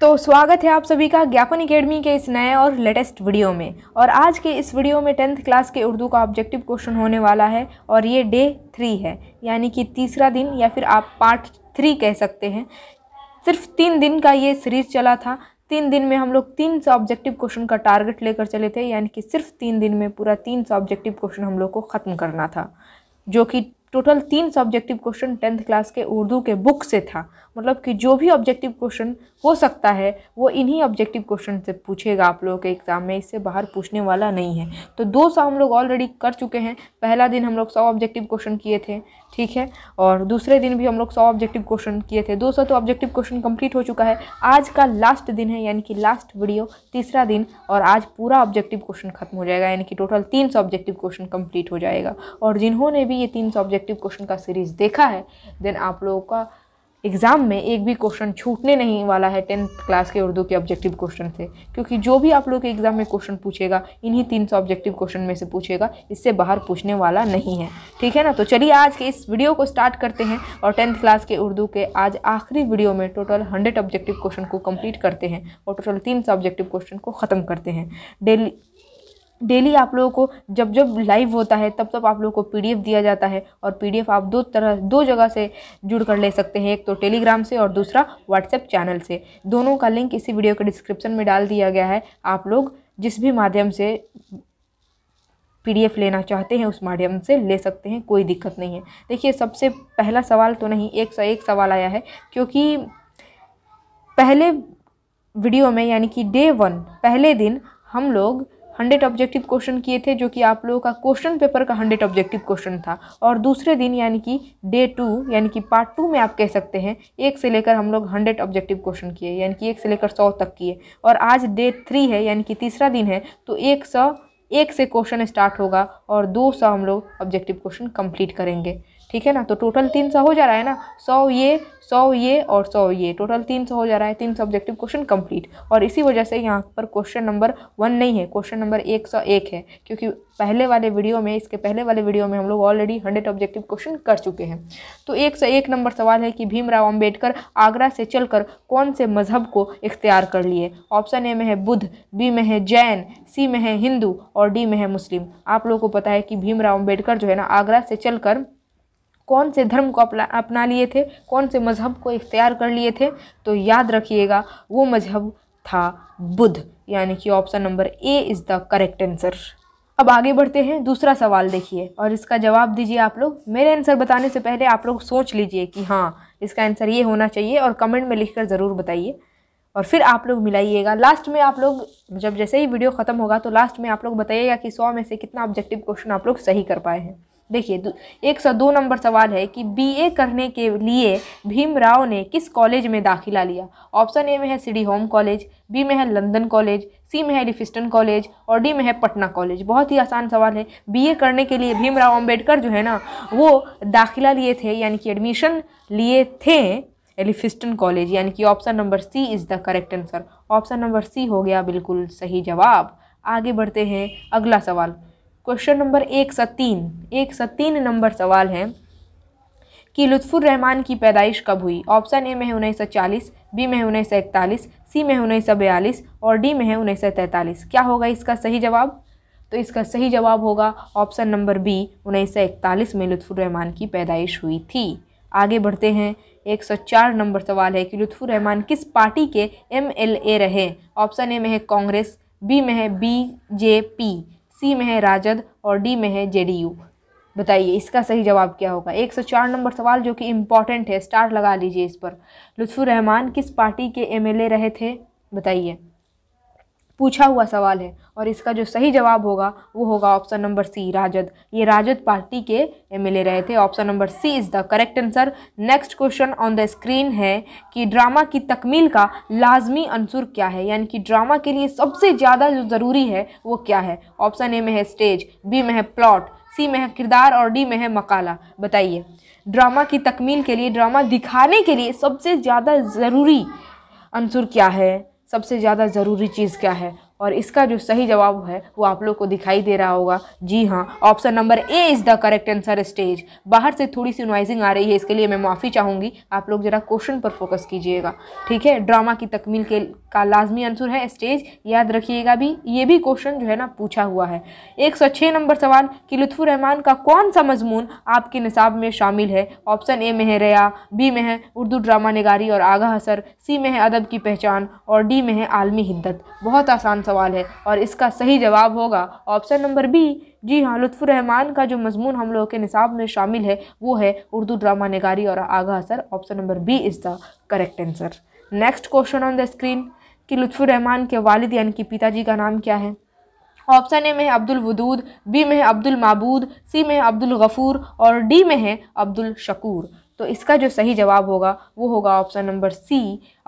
तो स्वागत है आप सभी का ज्ञापन एकेडमी के इस नए और लेटेस्ट वीडियो में और आज के इस वीडियो में टेंथ क्लास के उर्दू का ऑब्जेक्टिव क्वेश्चन होने वाला है और ये डे थ्री है यानी कि तीसरा दिन या फिर आप पार्ट थ्री कह सकते हैं सिर्फ तीन दिन का ये सीरीज चला था तीन दिन में हम लोग तीन सौ ऑब्जेक्टिव क्वेश्चन का टारगेट लेकर चले थे यानी कि सिर्फ तीन दिन में पूरा तीन सौ ऑब्जेक्टिव क्वेश्चन हम लोग को ख़त्म करना था जो कि टोटल तीन सौ ऑब्जेक्टिव क्वेश्चन टेंथ क्लास के उर्दू के बुक से था मतलब कि जो भी ऑब्जेक्टिव क्वेश्चन हो सकता है वो इन्हीं ऑब्जेक्टिव क्वेश्चन से पूछेगा आप लोगों के एग्ज़ाम में इससे बाहर पूछने वाला नहीं है तो दो सौ हम लोग ऑलरेडी कर चुके हैं पहला दिन हम लोग सौ ऑब्जेक्टिव क्वेश्चन किए थे ठीक है और दूसरे दिन भी हम लोग सौ ऑब्जेक्टिव क्वेश्चन किए थे दो सौ तो ऑब्जेक्टिव क्वेश्चन कम्प्लीट हो चुका है आज का लास्ट दिन है यानी कि लास्ट वीडियो तीसरा दिन और आज पूरा ऑब्जेक्टिव क्वेश्चन खत्म हो जाएगा यानी कि टोटल तीन सौ ऑब्जेक्टिव क्वेश्चन कम्प्लीट हो जाएगा और जिन्होंने भी ये तीन सौ ऑब्जेक्टिव क्वेश्चन का सीरीज़ देखा है देन आप लोगों का एग्ज़ाम में एक भी क्वेश्चन छूटने नहीं वाला है टेंथ क्लास के उर्दू के ऑब्जेक्टिव क्वेश्चन से क्योंकि जो भी आप लोग के एग्ज़ाम में क्वेश्चन पूछेगा इन्हीं तीन सौ ऑब्जेक्टिव क्वेश्चन में से पूछेगा इससे बाहर पूछने वाला नहीं है ठीक है ना तो चलिए आज के इस वीडियो को स्टार्ट करते हैं और टेंथ क्लास के उर्दू के आज आखिरी वीडियो में टोटल हंड्रेड ऑब्जेक्टिव क्वेश्चन को कम्प्लीट करते हैं और टोटल तीन सौ ऑब्जेक्टिव क्वेश्चन को ख़त्म करते हैं डेली डेली आप लोगों को जब जब लाइव होता है तब तब आप लोगों को पीडीएफ दिया जाता है और पीडीएफ आप दो तरह दो जगह से जुड़ कर ले सकते हैं एक तो टेलीग्राम से और दूसरा व्हाट्सएप चैनल से दोनों का लिंक इसी वीडियो के डिस्क्रिप्शन में डाल दिया गया है आप लोग जिस भी माध्यम से पीडीएफ लेना चाहते हैं उस माध्यम से ले सकते हैं कोई दिक्कत नहीं है देखिए सबसे पहला सवाल तो नहीं एक सा एक सवाल आया है क्योंकि पहले वीडियो में यानी कि डे वन पहले दिन हम लोग हंड्रेड ऑब्जेक्टिव क्वेश्चन किए थे जो कि आप लोगों का क्वेश्चन पेपर का हंड्रेड ऑब्जेक्टिव क्वेश्चन था और दूसरे दिन यानी कि डे टू यानी कि पार्ट टू में आप कह सकते हैं एक से लेकर हम लोग हंड्रेड ऑब्जेक्टिव क्वेश्चन किए यानी कि एक से लेकर सौ तक किए और आज डे थ्री है यानी कि तीसरा दिन है तो एक सौ एक से क्वेश्चन स्टार्ट होगा और दो सौ हम लोग ऑब्जेक्टिव क्वेश्चन कंप्लीट करेंगे ठीक है ना तो टोटल तीन सौ हो जा रहा है ना सौ ये सौ ये और सौ ये टोटल तीन सौ हो जा रहा है तीन सौ ऑब्जेक्टिव क्वेश्चन कंप्लीट और इसी वजह से यहाँ पर क्वेश्चन नंबर वन नहीं है क्वेश्चन नंबर एक सौ एक है क्योंकि पहले वाले वीडियो में इसके पहले वाले वीडियो में हम लोग ऑलरेडी हंड्रेड ऑब्जेक्टिव क्वेश्चन कर चुके हैं तो एक सौ एक नंबर सवाल है कि भीमराव अम्बेडकर आगरा से चलकर कौन से मजहब को इख्तियार कर लिए ऑप्शन ए में है बुद्ध बी में है जैन सी में है हिंदू और डी में है मुस्लिम आप लोगों को पता है कि भीमराव अम्बेडकर जो है ना आगरा से चलकर कौन से धर्म को अपना अपना लिए थे कौन से मज़हब को इख्तियार कर लिए थे तो याद रखिएगा वो मज़हब था बुद्ध यानी कि option number A is the correct answer अब आगे बढ़ते हैं दूसरा सवाल देखिए और इसका जवाब दीजिए आप लोग मेरे आंसर बताने से पहले आप लोग सोच लीजिए कि हाँ इसका आंसर ये होना चाहिए और कमेंट में लिखकर ज़रूर बताइए और फिर आप लोग मिलाइएगा लास्ट में आप लोग जब जैसे ही वीडियो ख़त्म होगा तो लास्ट में आप लोग बताइएगा कि सौ में से कितना ऑब्जेक्टिव क्वेश्चन आप लोग सही कर पाए हैं देखिए एक सौ दो नंबर सवाल है कि बीए करने के लिए भीमराव ने किस कॉलेज में दाखिला लिया ऑप्शन ए में है सिडी होम कॉलेज बी में है लंदन कॉलेज सी में है एलिफिस्टन कॉलेज और डी में है पटना कॉलेज बहुत ही आसान सवाल है बीए करने के लिए भीमराव अम्बेडकर जो है ना वो दाखिला लिए थे यानी कि एडमिशन लिए थे एलिफिस्टन कॉलेज यानी कि option number C is the correct answer option number C हो गया बिल्कुल सही जवाब आगे बढ़ते हैं अगला सवाल क्वेश्चन नंबर एक सौ तीन एक सौ तीन नंबर सवाल है कि लुत्फुर रहमान की पैदाइश कब हुई ऑप्शन ए में है उन्नीस सौ चालीस बी में है उन्नीस सौ इकतालीस सी में है उन्नीस सौ बयालीस और डी में है उन्नीस सौ तैंतालीस क्या होगा इसका सही जवाब तो इसका सही जवाब होगा ऑप्शन नंबर बी उन्नीस सौ इकतालीस में लुत्फुर रहमान की पैदाइश हुई थी आगे बढ़ते हैं एक सौ चार नंबर सवाल है कि लुत्फुर रहमान किस पार्टी के ए रहे ऑप्शन ए में है कांग्रेस बी में है बी जे पी सी में है राजद और डी में है जेडीयू बताइए इसका सही जवाब क्या होगा एक सौ चार नंबर सवाल जो कि इम्पॉर्टेंट है स्टार लगा लीजिए इस पर लुत्फुर रहमान किस पार्टी के एमएलए रहे थे बताइए पूछा हुआ सवाल है और इसका जो सही जवाब होगा वो होगा ऑप्शन नंबर सी राजद ये राजद पार्टी के एमएलए रहे थे option number C is the correct answer next question on the screen है कि ड्रामा की तकमील का लाजमी अंसुर क्या है यानी कि ड्रामा के लिए सबसे ज़्यादा जो ज़रूरी है वो क्या है ऑप्शन ए में है स्टेज बी में है प्लॉट सी में है किरदार और डी में है मकाला बताइए ड्रामा की तकमील के लिए ड्रामा दिखाने के लिए सबसे ज़्यादा ज़रूरी अंसुर क्या है सबसे ज़्यादा ज़रूरी चीज़ क्या है और इसका जो सही जवाब है वो आप लोग को दिखाई दे रहा होगा जी हाँ option number A is the correct answer stage बाहर से थोड़ी सी नॉइजिंग आ रही है इसके लिए मैं माफ़ी चाहूँगी आप लोग ज़रा क्वेश्चन पर फोकस कीजिएगा ठीक है ड्रामा की तकमील के का लाजमी आंसर है स्टेज याद रखिएगा भी ये भी क्वेश्चन जो है ना पूछा हुआ है एक सौ छः नंबर सवाल कि रहमान का कौन सा मजमून आपके निसाब में शामिल है ऑप्शन ए में है रया बी में है उर्दू ड्रामा नगारी और आगा हसर सी में है अदब की पहचान और डी में है आलमी हिद्दत बहुत आसान सवाल है और इसका सही जवाब होगा ऑप्शन नंबर बी जी हाँ रहमान का जो मजमून हम लोगों के निसाब में शामिल है वो है उर्दू ड्रामा नगारी और आगा असर option number B is the correct answer next question on the screen कि रहमान के वालिद यानी कि पिताजी का नाम क्या है ऑप्शन ए में है अब्दुल वदूद बी में है अब्दुल माबूद सी में है अब्दुल गफ़ूर और डी में है अब्दुल शकूर तो इसका जो सही जवाब होगा वो होगा option number C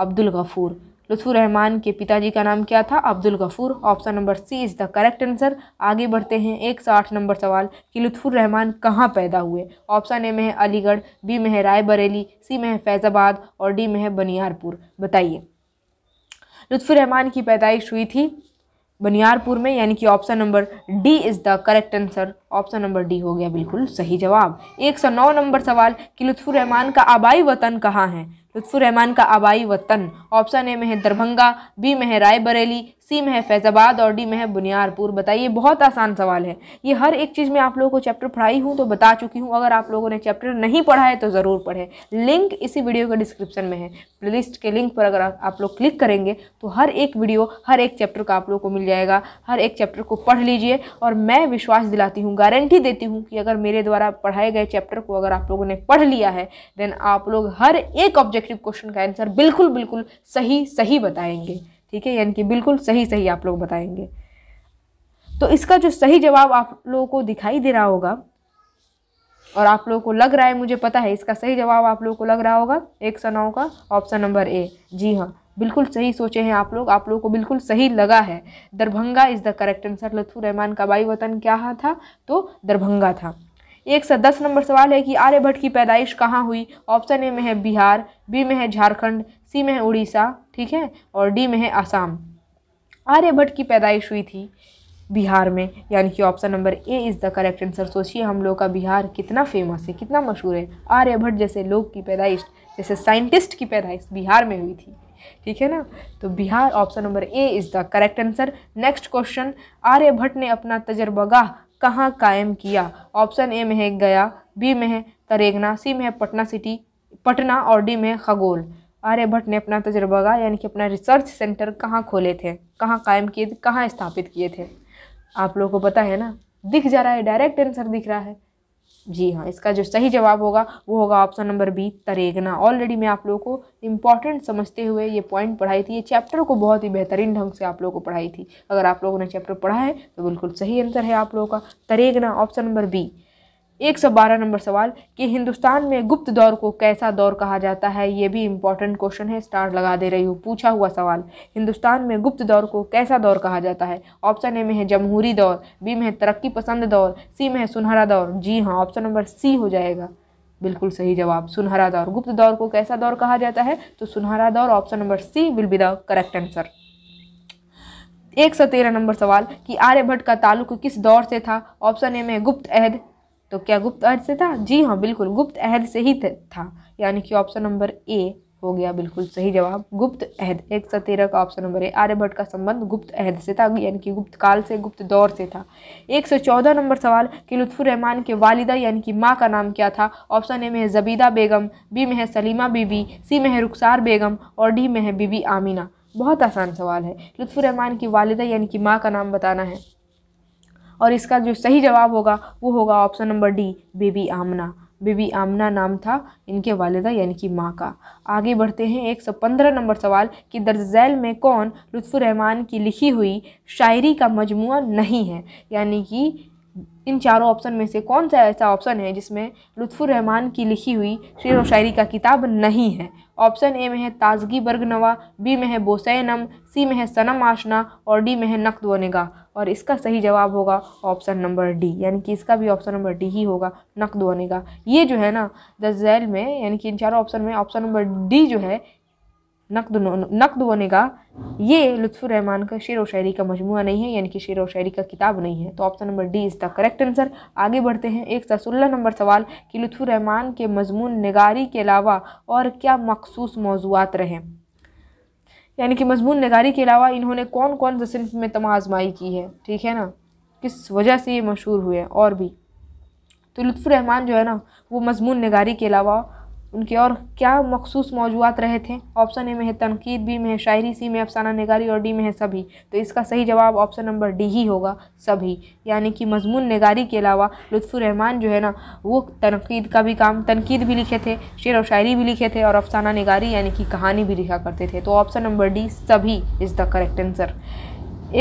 Abdul Gafoor Rahman के पिताजी का नाम क्या था Abdul Gafoor option number C is the correct answer आगे बढ़ते हैं एक सौ आठ नंबर सवाल कि रहमान कहाँ पैदा हुए ऑप्शन ए में है अलीगढ़ बी में है रायबरेली सी में है फैज़ाबाद और डी में है बनियारपुर बताइए रहमान की पैदाइश हुई थी बनियारपुर में यानी कि option number D is the correct answer option number D हो गया बिल्कुल सही जवाब एक सौ नौ नंबर सवाल कि रहमान का आबाई वतन कहाँ है रहमान का आबाई वतन ऑप्शन ए में है दरभंगा बी में है रायबरेली सी में है फैज़ाबाद और डी में है बुनियारपुर बताइए बहुत आसान सवाल है ये हर एक चीज़ में आप लोगों को चैप्टर पढ़ाई हूँ तो बता चुकी हूँ अगर आप लोगों ने चैप्टर नहीं पढ़ा है तो ज़रूर पढ़े लिंक इसी वीडियो के डिस्क्रिप्शन में है लिस्ट के लिंक पर अगर आप लोग क्लिक करेंगे तो हर एक वीडियो हर एक चैप्टर का आप लोग को मिल जाएगा हर एक चैप्टर को पढ़ लीजिए और मैं विश्वास दिलाती हूँ गारंटी देती हूँ कि अगर मेरे द्वारा पढ़ाए गए चैप्टर को अगर आप लोगों ने पढ़ लिया है देन आप लोग हर एक ऑब्जेक्टिव क्वेश्चन का आंसर बिल्कुल बिल्कुल सही सही बताएंगे ठीक है यानी कि बिल्कुल सही सही आप लोग बताएंगे तो इसका जो सही जवाब आप लोगों को दिखाई दे रहा होगा और आप लोगों को लग रहा है मुझे पता है इसका सही जवाब आप लोगों को लग रहा होगा एक सौ नौ का ऑप्शन नंबर ए जी हाँ बिल्कुल सही सोचे हैं आप लोग आप लोगों को बिल्कुल सही लगा है Darbhanga is the correct answer लथू रहमान का बाई वतन क्या हाँ था तो दरभंगा था एक सौ दस नंबर सवाल है कि आर्यभट्ट की पैदाइश कहाँ हुई ऑप्शन ए में है बिहार बी में है झारखंड सी में है उड़ीसा ठीक है और डी में है आसाम आर्यभट्ट की पैदाइश हुई थी बिहार में यानी कि option number A is the correct answer सोचिए हम लोग का बिहार कितना फेमस है कितना मशहूर है आर्यभट्ट जैसे लोग की पैदाइश जैसे साइंटिस्ट की पैदाइश बिहार में हुई थी ठीक है ना तो Bihar option number A is the correct answer next question Aryabhatta ने अपना तजर्बागाह कहाँ कायम किया ऑप्शन ए में है गया बी में है तरेगना सी में है पटना सिटी पटना और डी में है खगोल आर्यभट्ट ने अपना तजर्बागा यानी कि अपना रिसर्च सेंटर कहाँ खोले थे कहाँ कायम किए थे कहाँ स्थापित किए थे आप लोगों को पता है ना दिख जा रहा है डायरेक्ट आंसर दिख रहा है जी हाँ इसका जो सही जवाब होगा वो होगा option number B Taregna already मैं आप लोगों को इम्पॉर्टेंट समझते हुए ये पॉइंट पढ़ाई थी ये चैप्टर को बहुत ही बेहतरीन ढंग से आप लोगों को पढ़ाई थी अगर आप लोगों ने चैप्टर पढ़ा है तो बिल्कुल सही आंसर है आप लोगों का तरेगना ऑप्शन नंबर बी एक सौ बारह नंबर सवाल कि हिंदुस्तान में गुप्त दौर को कैसा दौर कहा जाता है ये भी इम्पॉर्टेंट क्वेश्चन है स्टार लगा दे रही हूँ पूछा हुआ सवाल हिंदुस्तान में गुप्त दौर को कैसा दौर कहा जाता है ऑप्शन ए में है जमहूरी दौर बी में है तरक्की पसंद दौर सी में है सुनहरा दौर जी हाँ ऑप्शन नंबर सी हो जाएगा बिल्कुल सही जवाब सुनहरा दौर गुप्त दौर को कैसा दौर कहा जाता है तो सुनहरा दौर option number C will be the correct answer एक सौ तेरह नंबर सवाल कि आर्यभट्ट का ताल्लुक किस दौर से था ऑप्शन ए में गुप्त अहद तो क्या गुप्त अहद से था जी हाँ बिल्कुल गुप्त अहद से ही था यानी कि ऑप्शन नंबर ए हो गया बिल्कुल सही जवाब गुप्त अहद एक सौ तेरह का ऑप्शन नंबर है आर्यभट्ट का संबंध गुप्त अहद से था यानी कि गुप्त काल से गुप्त दौर से था एक सौ चौदह नंबर सवाल कि रहमान के वालिदा यानी कि माँ का नाम क्या था ऑप्शन ए में है जबीदा बेगम बी में है सलीमा बीबी सी में है रुखसार बेगम और डी में है बीबी आमीना बहुत आसान सवाल है रहमान की वालिदा यानी कि माँ का नाम बताना है और इसका जो सही जवाब होगा वो होगा option number D Bibi Amna Bibi Amna नाम था इनके वालदा यानी कि माँ का आगे बढ़ते हैं एक सौ पंद्रह नंबर सवाल कि दर्जैल में कौन रहमान की लिखी हुई शायरी का मजमू नहीं है यानी कि इन चारों ऑप्शन में से कौन सा ऐसा ऑप्शन है जिसमें रहमान की लिखी हुई शेर व शायरी का किताब नहीं है ऑप्शन ए में है ताजगी बर्गनवा बी में है बोसैनम सी में है सनम आशना और डी में है नकद वनेगा और इसका सही जवाब होगा ऑप्शन नंबर डी यानी कि इसका भी ऑप्शन नंबर डी ही होगा नकद होने का ये जो है ना दैल में यानी कि इन चारों ऑप्शन में ऑप्शन नंबर डी जो है नकद नकद होने का ये रहमान का शेर व शायरी का मजमू नहीं है यानी कि शेर व शायरी का किताब नहीं है तो option number D the correct answer आगे बढ़ते हैं एक सौ सोलह नंबर सवाल कि रहमान के मजमून नगारी के अलावा और क्या मखसूस मौजूद रहें यानी कि मजमून नगारी के अलावा इन्होंने कौन कौन से सिर्फ में तमाजमाई की है ठीक है ना किस वजह से ये मशहूर हुए हैं और भी तो लुत्फ़ुर रहमान जो है ना वो मजमून नगारी के अलावा उनके और क्या मखसूस मौजूद रहे थे ऑप्शन ए में है तनकीद बी में है शायरी सी में अफसाना नगारी और डी में है सभी तो इसका सही जवाब ऑप्शन नंबर डी ही होगा सभी यानी कि मजमून नगारी के अलावा रहमान जो है ना वो तनकीद का भी काम तनकीद भी लिखे थे शेर और शायरी भी लिखे थे और अफसाना नगारी यानी कि कहानी भी लिखा करते थे तो ऑप्शन नंबर डी सभी इज़ द करेक्ट आंसर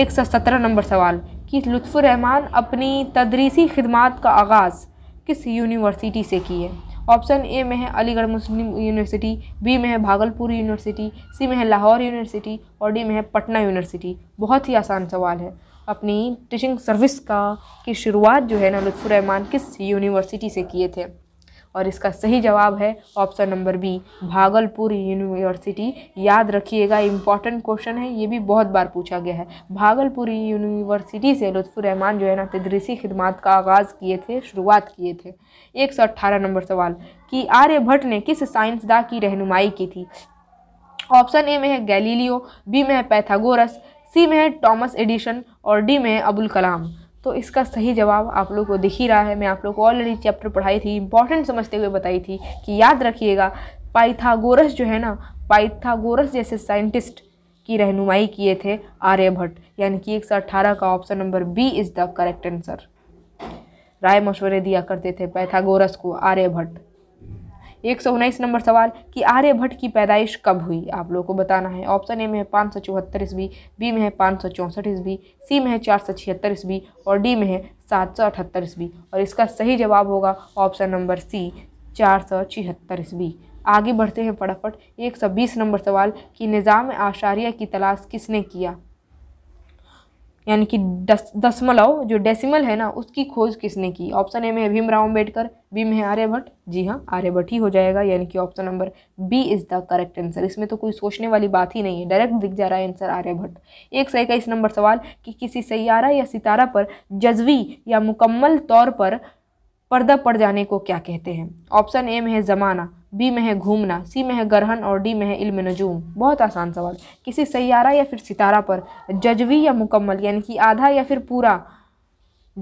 एक सौ सत्रह नंबर सवाल कि लुत्फ़ुररहमान अपनी तदरीसी खदमात का आगाज़ किस यूनिवर्सिटी से की है ऑप्शन ए में है अलीगढ़ मुस्लिम यूनिवर्सिटी बी में है भागलपुर यूनिवर्सिटी सी में है लाहौर यूनिवर्सिटी और डी में है पटना यूनिवर्सिटी बहुत ही आसान सवाल है अपनी टीचिंग सर्विस का की शुरुआत जो है ना लुत्फ़ुररहमान किस यूनिवर्सिटी से किए थे और इसका सही जवाब है option number B Bhagalpur university याद रखिएगा इंपॉर्टेंट क्वेश्चन है ये भी बहुत बार पूछा गया है भागलपुर यूनिवर्सिटी से लुत्फ़ुर रहमान जो है ना तदरीसी खिदमत का आगाज़ किए थे शुरुआत किए थे एक सौ अट्ठारह नंबर सवाल कि आर्यभट्ट ने किस साइंसदा की रहनुमाई की थी ऑप्शन ए में है गैलीलियो बी में है पैथागोरस सी में है टॉमस एडिशन और डी में है अबुल कलाम तो इसका सही जवाब आप लोग को दिख ही रहा है मैं आप लोग को ऑलरेडी चैप्टर पढ़ाई थी इंपॉर्टेंट समझते हुए बताई थी कि याद रखिएगा पाइथागोरस जो है ना पाइथागोरस जैसे साइंटिस्ट की रहनुमाई किए थे आर्यभट्ट यानी कि एक सौ अट्ठारह का option number B is the correct answer राय मशवरे दिया करते थे पैथागोरस को आर्यभट्ट एक सौ उन्नीस नंबर सवाल कि आर्यभट्ट की पैदाइश कब हुई आप लोगों को बताना है ऑप्शन ए में है पाँच सौ चौहत्तर ईस्वी बी में है पाँच सौ चौंसठ ईस्वी सी में है चार सौ छिहत्तर ईस्वी और डी में है सात सौ अठहत्तर ईस्वी और इसका सही जवाब होगा ऑप्शन नंबर सी चार सौ छिहत्तर ईस्वी आगे बढ़ते हैं फटाफट एक सौ बीस नंबर सवाल कि निज़ाम आशारिया की तलाश किसने किया यानी कि दस दशमलव जो डेसिमल है ना उसकी खोज किसने की ऑप्शन ए में है भीमराव अम्बेडकर बी में है आर्यभट्ट जी हाँ आर्यभट्ट ही हो जाएगा यानी कि option number B is the correct answer इसमें तो कोई सोचने वाली बात ही नहीं है डायरेक्ट दिख जा रहा है आंसर आर्यभट्ट एक सौ इक्कीस नंबर सवाल कि किसी सैारा या सितारा पर जज्वी या मुकम्मल तौर पर पर्दा पड़ जाने को क्या कहते हैं ऑप्शन ए में है ज़माना बी में है घूमना सी में है ग्रहण और डी में है इल्म नजूम बहुत आसान सवाल किसी सैारा या फिर सितारा पर जजवी या मुकम्मल यानी कि आधा या फिर पूरा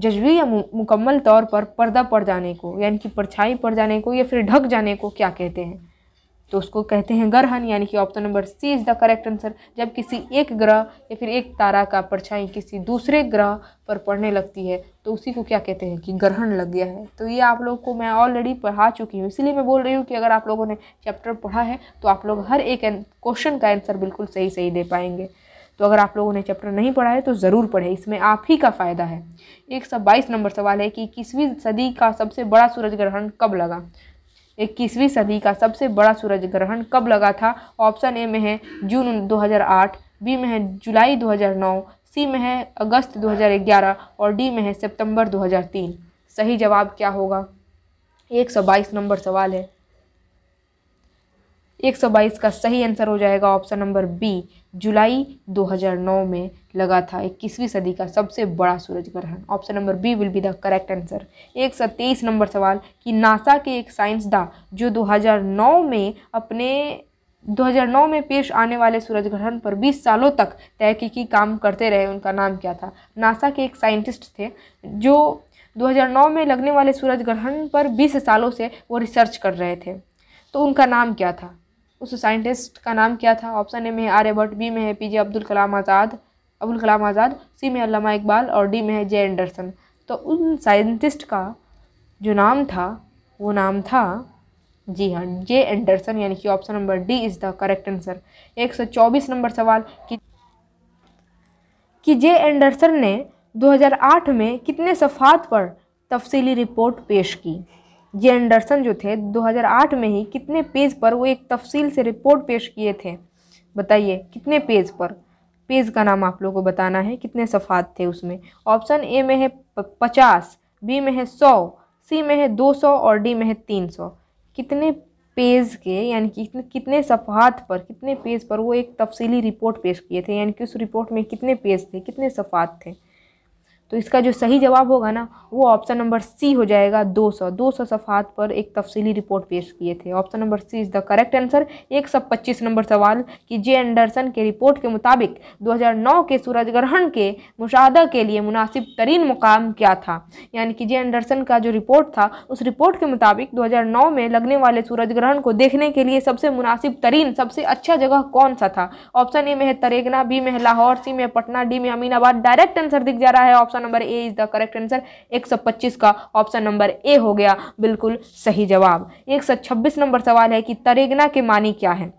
जजवी या मुकम्मल तौर पर पर्दा पड़ जाने को यानी कि परछाई पड़ जाने को या फिर ढक जाने को क्या कहते हैं तो उसको कहते हैं ग्रहण यानी कि option number C is the correct answer जब किसी एक ग्रह या फिर एक तारा का परछाई किसी दूसरे ग्रह पर पड़ने लगती है तो उसी को क्या कहते हैं कि ग्रहण लग गया है तो ये आप लोग को मैं ऑलरेडी पढ़ा चुकी हूँ इसलिए मैं बोल रही हूँ कि अगर आप लोगों ने चैप्टर पढ़ा है तो आप लोग हर एक क्वेश्चन का आंसर बिल्कुल सही सही दे पाएंगे तो अगर आप लोगों ने चैप्टर नहीं पढ़ा है तो ज़रूर पढ़े इसमें आप ही का फ़ायदा है एक सौ बाईस नंबर सवाल है कि इक्कीसवीं सदी का सबसे बड़ा सूरज ग्रहण कब लगा इक्कीसवीं सदी का सबसे बड़ा सूरज ग्रहण कब लगा था ऑप्शन ए में है जून 2008 बी में है जुलाई 2009 सी में है अगस्त 2011 और डी में है सितंबर 2003 सही जवाब क्या होगा 122 नंबर सवाल है 122 का सही आंसर हो जाएगा ऑप्शन नंबर बी जुलाई 2009 में लगा था इक्कीसवीं सदी का सबसे बड़ा सूरज ग्रहण option number B will be the correct answer एक सौ तेईस नंबर सवाल कि नासा के एक साइंसदा जो 2009 में अपने 2009 में पेश आने वाले सूरज ग्रहण पर 20 सालों तक तहकीकी काम करते रहे उनका नाम क्या था नासा के एक साइंटिस्ट थे जो 2009 में लगने वाले सूरज ग्रहण पर 20 सालों से वो रिसर्च कर रहे थे तो उनका नाम क्या था उस साइंटिस्ट का नाम क्या था ऑप्शन ए में है आर्यभट्ट बी में है पीजे अब्दुल कलाम आज़ाद अबुल कलाम आज़ाद सी में अलामा इकबाल और डी में है जे एंडरसन तो उन साइंटिस्ट का जो नाम था वो नाम था जी हाँ जे एंडरसन यानी कि option number D is the correct answer एक सौ चौबीस नंबर सवाल कि कि जे एंडरसन ने 2008 में कितने सफ़ात पर तफसीली रिपोर्ट पेश की जे एंडरसन जो थे 2008 में ही कितने पेज पर वो एक तफसील से रिपोर्ट पेश किए थे बताइए कितने पेज पर पेज का नाम आप लोगों को बताना है कितने सफ़ात थे उसमें ऑप्शन ए में है पचास बी में है सौ सी में है दो सौ और डी में है तीन सौ कितने पेज के यानी कि कितने सफ़ात पर कितने पेज पर वो एक तफसीली रिपोर्ट पेश किए थे यानी कि उस रिपोर्ट में कितने पेज थे कितने सफ़ात थे तो इसका जो सही जवाब होगा ना वो ऑप्शन नंबर सी हो जाएगा 200 200 सफ़ात पर एक तफसीली रिपोर्ट पेश किए थे option number C is the correct answer एक सौ पच्चीस नंबर सवाल कि जे एंडरसन के रिपोर्ट के मुताबिक 2009 के सूरज ग्रहण के मुशाह के लिए मुनासिब तरीन मुकाम क्या था यानी कि जे एंडरसन का जो रिपोर्ट था उस रिपोर्ट के मुताबिक दो में लगने वाले सूरज ग्रहण को देखने के लिए सबसे मुनासिब तरीन सबसे अच्छा जगह कौन सा था ऑप्शन ए में है तरेगना बी में है लाहौर सी में पटना डी में अमीनाबाद डायरेक्ट आंसर दिख जा रहा है option option number A is the correct answer 125 का ऑप्शन नंबर ए हो गया बिल्कुल सही जवाब एक सौ छब्बीस नंबर सवाल है कि तरेगना के मानी क्या है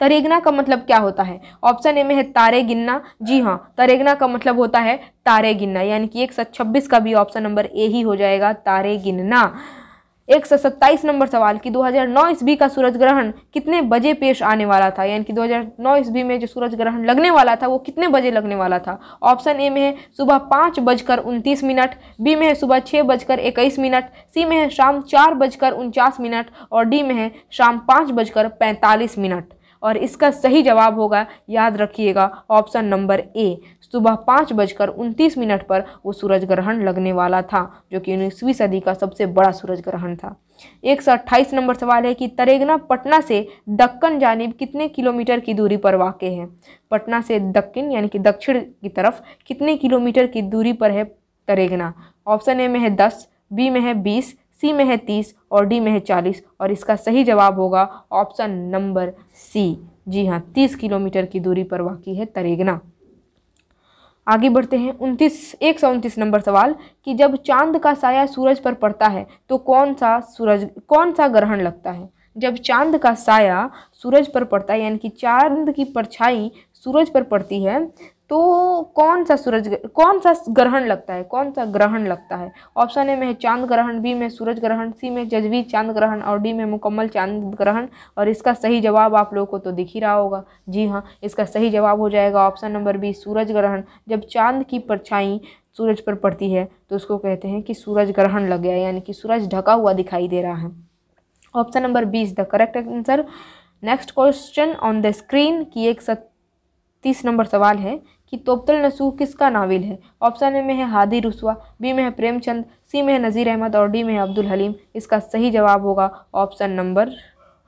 तरेगना का मतलब क्या होता है ऑप्शन ए में है तारे गिनना जी हाँ तरेगना का मतलब होता है तारे गिनना यानी कि एक सौ छब्बीस का भी ऑप्शन नंबर ए ही हो जाएगा तारे गिनना एक सौ सत्ताईस नंबर सवाल कि 2009 ईस्वी का सूरज ग्रहण कितने बजे पेश आने वाला था यानी कि 2009 ईस्वी में जो सूरज ग्रहण लगने वाला था वो कितने बजे लगने वाला था ऑप्शन ए में है सुबह पाँच बजकर उनतीस मिनट बी में है सुबह छः बजकर इक्कीस मिनट सी में है शाम चार बजकर उनचास मिनट और डी में है शाम पाँच बजकर पैंतालीस मिनट और इसका सही जवाब होगा याद रखिएगा ऑप्शन नंबर ए सुबह पाँच बजकर उनतीस मिनट पर वो सूरज ग्रहण लगने वाला था जो कि उन्नीसवीं सदी का सबसे बड़ा सूरज ग्रहण था एक सौ अट्ठाईस नंबर सवाल है कि तरेगना पटना से दक्कन जानब कितने किलोमीटर की दूरी पर वाक़ है पटना से दक्कन यानी कि दक्षिण की तरफ कितने किलोमीटर की दूरी पर है तरेगना ऑप्शन ए में है दस बी में है बीस सी में है तीस और डी में है चालीस और इसका सही जवाब होगा ऑप्शन नंबर सी जी हाँ तीस किलोमीटर की दूरी पर वाकई है तरेगना आगे बढ़ते हैं उनतीस एक सौ उनतीस नंबर सवाल कि जब चांद का साया सूरज पर पड़ता है तो कौन सा सूरज कौन सा ग्रहण लगता है जब चांद का साया सूरज पर पड़ता है यानी कि चांद की परछाई सूरज पर पड़ती है तो कौन सा सूरज कौन सा ग्रहण लगता है कौन सा ग्रहण लगता है ऑप्शन ए में है चांद ग्रहण बी में सूरज ग्रहण सी में जजवी चांद ग्रहण और डी में मुकम्मल चांद ग्रहण और इसका सही जवाब आप लोगों को तो दिख ही रहा होगा जी हाँ इसका सही जवाब हो जाएगा ऑप्शन नंबर बी सूरज ग्रहण जब चांद की परछाई सूरज पर पड़ती है तो उसको कहते हैं कि सूरज ग्रहण लग गया यानी कि सूरज ढका हुआ दिखाई दे रहा है option number B is the correct answer next question on the screen की एक सत्तीस नंबर सवाल है कि तोबतल नसूह किसका नावल है ऑप्शन ए में है हादी रसुआ बी में है प्रेमचंद सी में है नज़ीर अहमद और डी में है अब्दुल हलीम इसका सही जवाब होगा ऑप्शन नंबर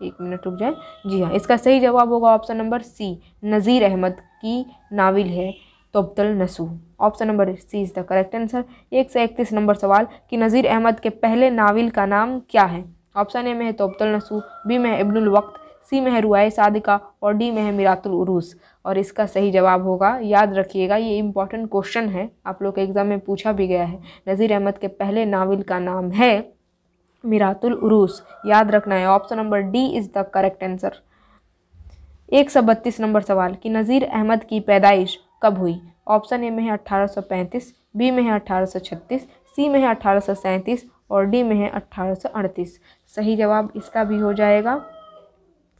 एक मिनट रुक जाए जी हाँ इसका सही जवाब होगा option number C Nazir Ahmad की नावल है Taubatun Nasuh option number C is the correct answer एक सौ इकतीस नंबर सवाल कि नज़ीर अहमद के पहले नावल का नाम क्या है ऑप्शन ए में है तोबतल नसूह बी में है इब्नुल वक्त सी में है रुआए सादिका और डी में है मिरातुल उरूस और इसका सही जवाब होगा याद रखिएगा ये इम्पॉर्टेंट क्वेश्चन है आप लोग के एग्ज़ाम में पूछा भी गया है नज़ीर अहमद के पहले नावल का नाम है मिरातुल उरूस याद रखना है option number D is the correct answer एक सौ बत्तीस नंबर सवाल कि नज़ीर अहमद की पैदाइश कब हुई ऑप्शन ए में है अट्ठारह सौ पैंतीस बी में है अट्ठारह सौ छत्तीस सी में है अट्ठारह सौ सैंतीस और डी में है अट्ठारह सौ अड़तीस सही जवाब इसका भी हो जाएगा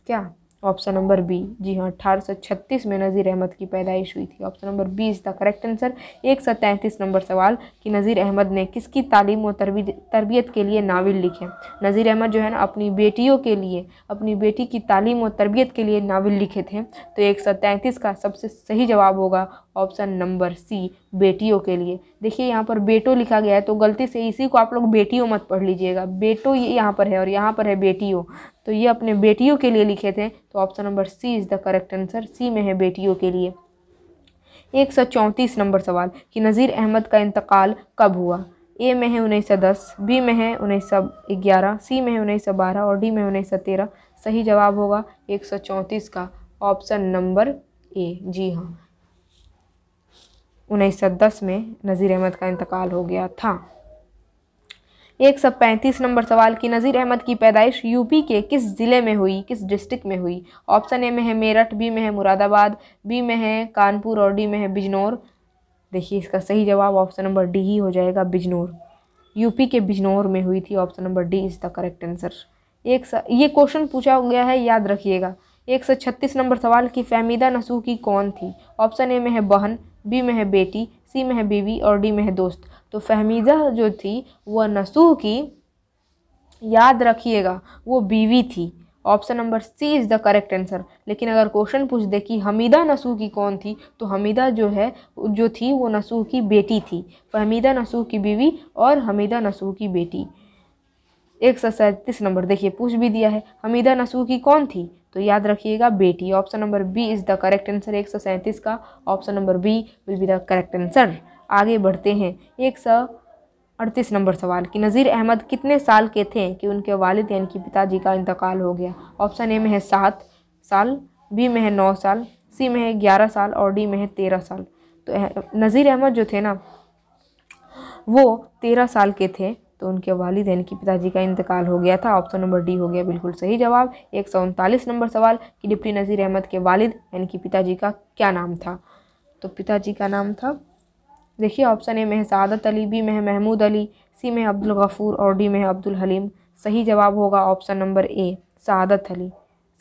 क्या ऑप्शन नंबर बी जी हाँ अठारह में नज़ीर अहमद की पैदाइश हुई थी ऑप्शन नंबर बी इसका करेक्ट आंसर एक सौ तैंतीस नंबर सवाल कि नज़ीर अहमद ने किसकी तालीम व तरबियत के लिए नावल लिखे नज़ीर अहमद जो है ना अपनी बेटियों के लिए अपनी बेटी की तालीम और तरबियत के लिए नावल लिखे थे तो एक सौ तैंतीस का सबसे सही जवाब होगा ऑप्शन नंबर सी बेटियों के लिए देखिए यहाँ पर बेटो लिखा गया है तो गलती से इसी को आप लोग बेटियों मत पढ़ लीजिएगा बेटो ये यहाँ पर है और यहाँ पर है बेटियों तो ये अपने बेटियों के लिए लिखे थे तो option number C is the correct answer C में है बेटियों के लिए एक सौ चौंतीस नंबर सवाल कि नज़ीर अहमद का इंतकाल कब हुआ ए में है उन्नीस सौ दस बी में है उन्नीस सौ ग्यारह सी में है उन्नीस सौ बारह और डी में उन्नीस सौ तेरह सही जवाब होगा एक सौ चौंतीस का ऑप्शन नंबर ए जी हाँ उन्नीस सौ दस में नज़ीर अहमद का इंतकाल हो गया था एक सौ पैंतीस नंबर सवाल कि नज़ीर अहमद की पैदाइश यूपी के किस ज़िले में हुई किस डिस्ट्रिक्ट में हुई ऑप्शन ए में है मेरठ बी में है मुरादाबाद बी में है कानपुर और डी में है बिजनौर देखिए इसका सही जवाब ऑप्शन नंबर डी ही हो जाएगा बिजनौर यूपी के बिजनौर में हुई थी option number D is the correct answer एक ये क्वेश्चन पूछा गया है याद रखिएगा एक सौ छत्तीस नंबर सवाल कि फहमीदा नसू की कौन थी ऑप्शन ए में है बहन बी में है बेटी सी में है बीवी और डी में है दोस्त तो फहमीदा जो थी वह नसूह की याद रखिएगा वो बीवी थी option number C is the correct answer लेकिन अगर क्वेश्चन पूछ दे कि हमीदा नसूह की कौन थी तो हमीदा जो है जो थी वो नसूह की बेटी थी फहमीदा नसूह की बीवी और हमीदा नसूह की बेटी एक सौ सैंतीस नंबर देखिए पूछ भी दिया है हमीदा नसूह की कौन थी तो याद रखिएगा बेटी option number B is the correct answer एक सौ सैंतीस का option number B will be the correct answer आगे बढ़ते हैं एक सौ अड़तीस नंबर सवाल कि नज़ीर अहमद कितने साल के थे कि उनके वालिद यानी कि पिताजी का इंतकाल हो गया ऑप्शन ए में है सात साल बी में है नौ साल सी में है ग्यारह साल और डी में है तेरह साल तो नज़ीर अहमद जो थे ना वो तेरह साल के थे तो उनके वालिद यानी कि पिताजी का इंतकाल हो गया था ऑप्शन नंबर डी हो गया बिल्कुल सही जवाब एक सौ उनतालीस नंबर सवाल कि डिप्टी नज़ीर अहमद के वालिद यानी कि पिताजी का क्या नाम था तो पिताजी का नाम था देखिए ऑप्शन ए में है अली बी में है महमूद अली सी में अब्दुल गफ़ूर और डी में है अब्दुल हलीम सही जवाब होगा option number A Sadat Ali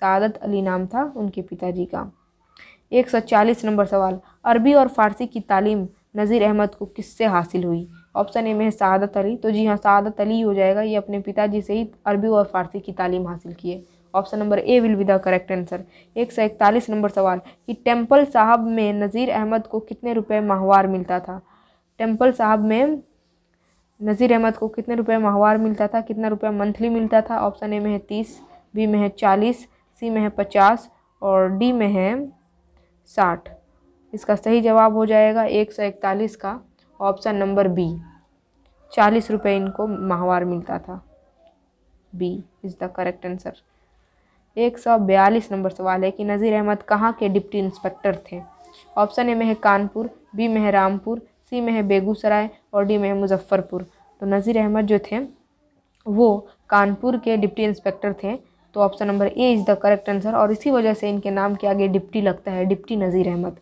Sadat Ali नाम था उनके पिताजी का एक सौ चालीस नंबर सवाल अरबी और फ़ारसी की तालीम नज़ीर अहमद को किससे हासिल हुई ऑप्शन ए में है सादत अली तो जी हाँ सदत अली हो जाएगा ये अपने पिताजी से ही अरबी और फारसी की तालीम हासिल की है option number A will be the correct answer एक सौ इकतालीस नंबर सवाल कि टेम्पल साहब में नज़ीर अहमद को कितने रुपए माहवार मिलता था टेम्पल साहब में नज़ीर अहमद को कितने रुपए माहवार मिलता था कितना रुपया मंथली मिलता था ऑप्शन ए में है तीस बी में है चालीस सी में है पचास और डी में है साठ इसका सही जवाब हो जाएगा एक सौ इकतालीस का ऑप्शन नंबर बी चालीस रुपये इनको माहवार मिलता था B is the correct answer एक सौ बयालीस नंबर सवाल है कि नज़ीर अहमद कहाँ के डिप्टी इंस्पेक्टर थे ऑप्शन ए में है कानपुर बी में है रामपुर सी में है बेगूसराय और डी में है मुजफ्फ़रपुर तो नज़ीर अहमद जो थे वो कानपुर के डिप्टी इंस्पेक्टर थे तो option number A is the correct answer और इसी वजह से इनके नाम के आगे डिप्टी लगता है डिप्टी नज़ीर अहमद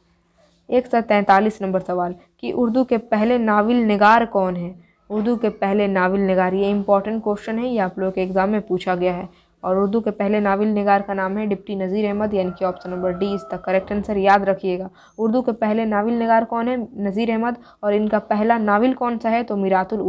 एक सौ तैंतालीस नंबर सवाल कि उर्दू के पहले नाविल नगार कौन है उर्दू के पहले नावल नगार ये इंपॉर्टेंट क्वेश्चन है ये आप लोगों के एग्ज़ाम में पूछा गया है और उर्दू के पहले नावल नगार का नाम है डिप्टी नज़ीर अहमद यानी कि ऑप्शन नंबर डी इस तक करेक्ट आंसर याद रखिएगा उर्दू के पहले नावल नगार कौन है नज़ीर अहमद और इनका पहला नावल कौन सा है तो मीरातुल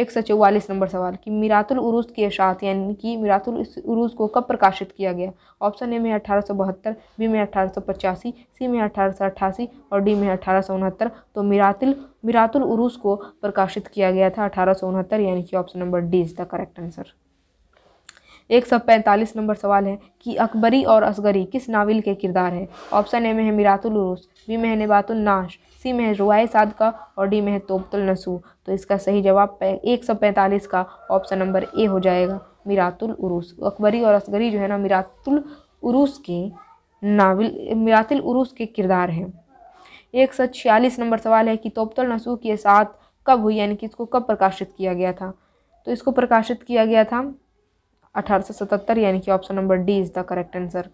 एक सौ चौवालीस नंबर सवाल कि मीरातुल उरूस की अशात यानी कि मीरातुल उरूस को कब प्रकाशित किया गया ऑप्शन ए में अठारह सौ बहत्तर बी में अठारह सौ पचासी सी में अठारह सौ अट्ठासी और डी में अठारह सौ उनहत्तर तो मीरातुल मीरातुल उरूस को प्रकाशित किया गया था अठारह सौ उनहत्तर यानी कि option number D is the correct answer एक सौ पैंतालीस नंबर सवाल है कि अकबरी और असगरी किस नावल के किरदार है ऑप्शन ए में है मीरातुल उरूस बी में है नबातुल नाश सी में है रुआए साद का और डी में है तोबतुल नसू तो इसका सही जवाब एक सौ पैंतालीस का ऑप्शन नंबर ए हो जाएगा मीरातुल उरूस अकबरी और असगरी जो है ना मीरातुल उरूस के नावल मीरातुल उरूस के किरदार हैं एक सौ छियालीस नंबर सवाल है कि तोबतुल नसू के साथ कब हुई यानी कि इसको कब प्रकाशित किया गया था तो इसको प्रकाशित किया गया था अठारह यानी कि option number D is the correct answer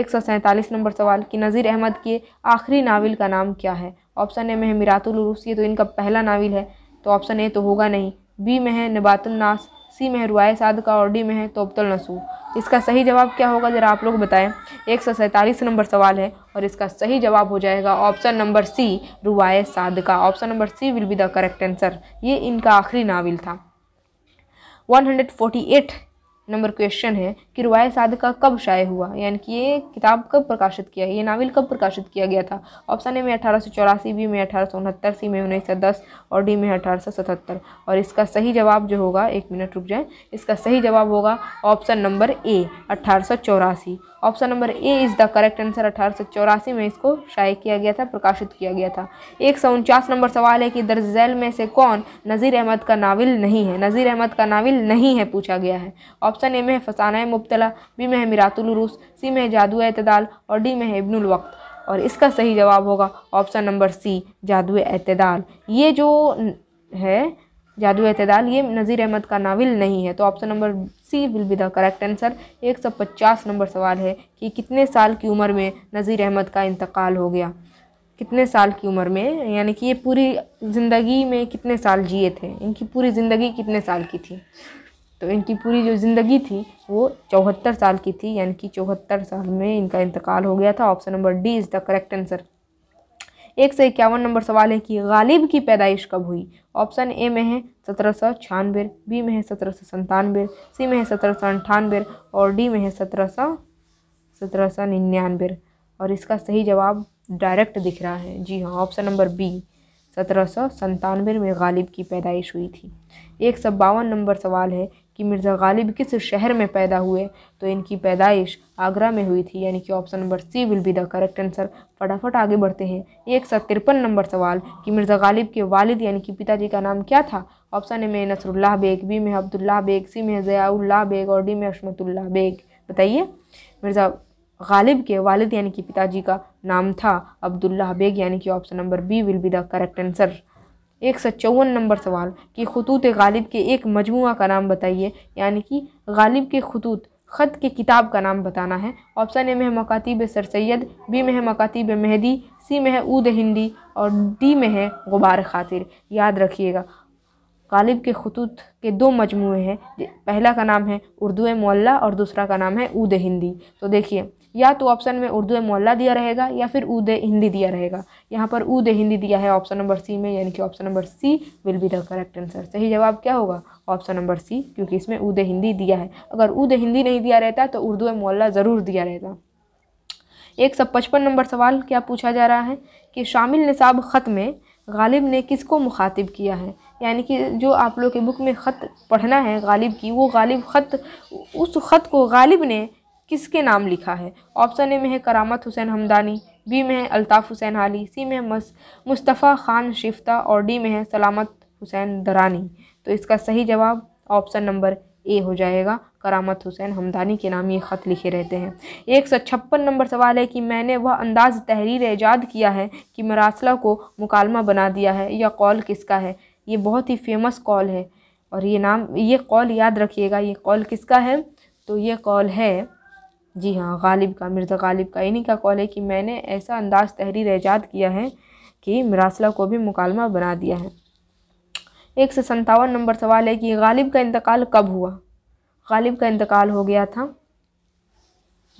एक सौ सैंतालीस नंबर सवाल कि नज़ीर अहमद के आखिरी नावल का नाम क्या है ऑप्शन ए में है मिरातुल उरूस ये तो इनका पहला नावल है तो ऑप्शन ए तो होगा नहीं बी में है नबातुलनास सी में है रुआय साद का और डी में है तोबतुल नसू इसका सही जवाब क्या होगा ज़रा आप लोग बताएं एक सौ सैंतालीस नंबर सवाल है और इसका सही जवाब हो जाएगा ऑप्शन नंबर सी रुआय साद का option number C will be the correct answer ये इनका आखिरी नावल था 148 नंबर क्वेश्चन है कि रुवाय साद का कब शाये हुआ यानी कि ये किताब कब प्रकाशित किया ये नावल कब प्रकाशित किया गया था ऑप्शन ए में अठारह सौ चौरासी बी में अठारह सौ उनहत्तर सी में उन्नीस सौ दस और डी में अठारह सौ सतहत्तर और इसका सही जवाब जो होगा एक मिनट रुक जाए इसका सही जवाब होगा ऑप्शन नंबर ए अठारह सौ चौरासी option number A is the correct answer अठारह में इसको शाये किया गया था प्रकाशित किया गया था एक सौ उनचास नंबर सवाल है कि दर्ज झैल में से कौन नज़ीर अहमद का नाविल नहीं है नज़ीर अहमद का नाविल नहीं है पूछा गया है ऑप्शन ए में है फसाना मुबतला बी में है मिरातुलरूस सी में है जादू अतदाल और डी में है इब्नुल वक्त और इसका सही जवाब होगा ऑप्शन नंबर सी जादू अतदाल ये जो है जादू अतदाल ये नज़ीर अहमद का नावल नहीं है तो option number C will be the correct answer एक सौ पचास नंबर सवाल है कि कितने साल की उम्र में नज़ीर अहमद का इंतकाल हो गया कितने साल की उम्र में यानी कि ये पूरी ज़िंदगी में कितने साल जिए थे इनकी पूरी ज़िंदगी कितने साल की थी तो इनकी पूरी जो ज़िंदगी थी वो चौहत्तर साल की थी यानी कि चौहत्तर साल में इनका इंतकाल हो गया था option number D is the correct answer एक सौ इक्यावन नंबर सवाल है कि गालिब की पैदाइश कब हुई ऑप्शन ए में है सत्रह सौ छियानवे बी में है सत्रह सौ संतानवे सी में है सत्रह सौ अंठानवे और डी में है सत्रह सौ सत्रह सौ निन्यानवे और इसका सही जवाब डायरेक्ट दिख रहा है जी हाँ ऑप्शन नंबर बी सत्रह सौ संतानवे में गालिब की पैदाइश हुई थी एक सौ बावन नंबर सवाल है कि मिर्ज़ा गालिब किस शहर में पैदा हुए तो इनकी पैदाइश आगरा में हुई थी यानी कि option number C will be the correct answer फटाफट आगे बढ़ते हैं एक सौ तिरपन नंबर सवाल कि मिर्ज़ा गालिब के वालिद यानी कि पिताजी का नाम क्या था ऑप्शन ए में नसरुल्ला बेग बी में अब्दुल्ला बेग सी में ज़याउल्ला बेग और डी में अशमतुल्ला बेग बताइए मिर्ज़ा गालिब के वालिद यानी कि पिताजी का नाम था अब्दुल्ला बेग यानी कि option number B will be the correct answer एक सौ चौवन नंबर सवाल कि खतूत गालिब के एक मजमू का नाम बताइए यानी कि गालिब के खतूत ख़त के किताब का नाम बताना है ऑप्शन ए में है मकातीब सर सैद बी में है मकातीब मेहदी सी में है ऊद हिंदी और डी में है गुबार खातिर याद रखिएगा गालिब के खतूत के दो मजमू हैं पहला का नाम है उर्दू मोल्ला और दूसरा का नाम है ऊद हिंदी तो देखिए या तो ऑप्शन में उर्दू मोहल्ला दिया रहेगा या फिर उद हिंदी दिया रहेगा यहाँ पर उद हिंदी दिया है ऑप्शन नंबर सी में यानी कि option number C will be the correct answer सही जवाब क्या होगा ऑप्शन नंबर सी क्योंकि इसमें उद हिंदी दिया है अगर उद हिंदी नहीं दिया रहता तो उर्दू मोहल्ला ज़रूर दिया रहता एक सौ पचपन नंबर सवाल क्या पूछा जा रहा है कि शामिल निसाब ख़त में गालिब ने किसको मुखातिब किया है यानी कि जो आप लोग के बुक में ख़त पढ़ना है गालिब की वो गालिब ख़त उस ख़त को गालिब ने किसके नाम लिखा है ऑप्शन ए में है करामत हुसैन हमदानी बी में है अल्ताफ़ हुसैन हाली सी में है मुस्तफ़ा ख़ान शिफ्ता और डी में है सलामत हुसैन दरानी तो इसका सही जवाब ऑप्शन नंबर ए हो जाएगा करामत हुसैन हमदानी के नाम ये ख़त लिखे रहते हैं एक सौ छप्पन नंबर सवाल है कि मैंने वह अंदाज तहरीर ऐजाद किया है कि मरासला को मुकालमा बना दिया है या कॉल किसका है ये बहुत ही फेमस कॉल है और ये नाम ये कॉल याद रखिएगा ये कॉल किसका है तो ये कॉल है जी हाँ गालिब का मिर्ज़ा गालिब का इन्हीं का कॉल है कि मैंने ऐसा अंदाज तहरीर एजाद किया है कि मरासला को भी मुकालमा बना दिया है एक सौ सन्तावन नंबर सवाल है कि गालिब का इंतकाल कब हुआ गालिब का इंतकाल हो गया था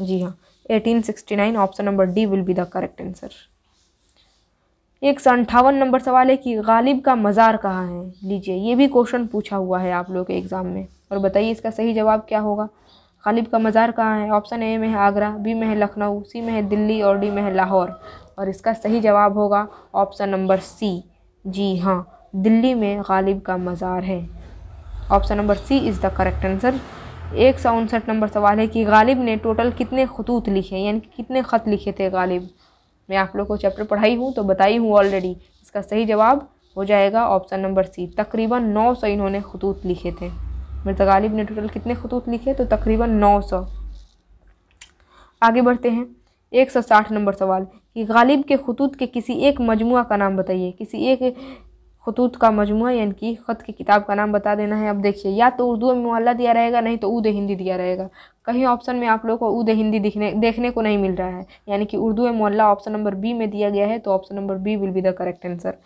जी हाँ 1869 option number D will be the correct answer एक सौ अंठावन नंबर सवाल है कि गालिब का मज़ार कहाँ है लीजिए ये भी क्वेश्चन पूछा हुआ है आप लोग के एग्ज़ाम में और बताइए इसका सही जवाब क्या होगा गालिब का मज़ार कहाँ है ऑप्शन ए में है आगरा बी में है लखनऊ सी में है दिल्ली और डी में है लाहौर और इसका सही जवाब होगा ऑप्शन नंबर सी जी हाँ दिल्ली में गालिब का मज़ार है option number C is the correct answer एक सौ उनसठ नंबर सवाल है कि गालिब ने टोटल कितने खतूत लिखे यानी कितने ख़त लिखे थे गालिब मैं आप लोग को चैप्टर पढ़ाई हूँ तो बताई हूँ ऑलरेडी इसका सही जवाब हो जाएगा ऑप्शन नंबर सी तकरीबन नौ सौ इन्होंने खतूत लिखे थे मिर्ज़ा गालिब ने टोटल कितने खतूत लिखे तो तकरीबन नौ सौ आगे बढ़ते हैं एक सौ साठ नंबर सवाल कि गालिब के खतूत के किसी एक मजमू का नाम बताइए किसी एक खतूत का मजमू यानी कि ख़त की किताब का नाम बता देना है अब देखिए या तो उर्दू में मोहल्ला दिया रहेगा नहीं तो उद हिंदी दिया रहेगा कहीं ऑप्शन में आप लोगों को उद हिंदी दिखने देखने को नहीं मिल रहा है यानी कि उर्दू में मुहल्ला ऑप्शन नंबर बी में दिया गया है तो option number B will be the correct answer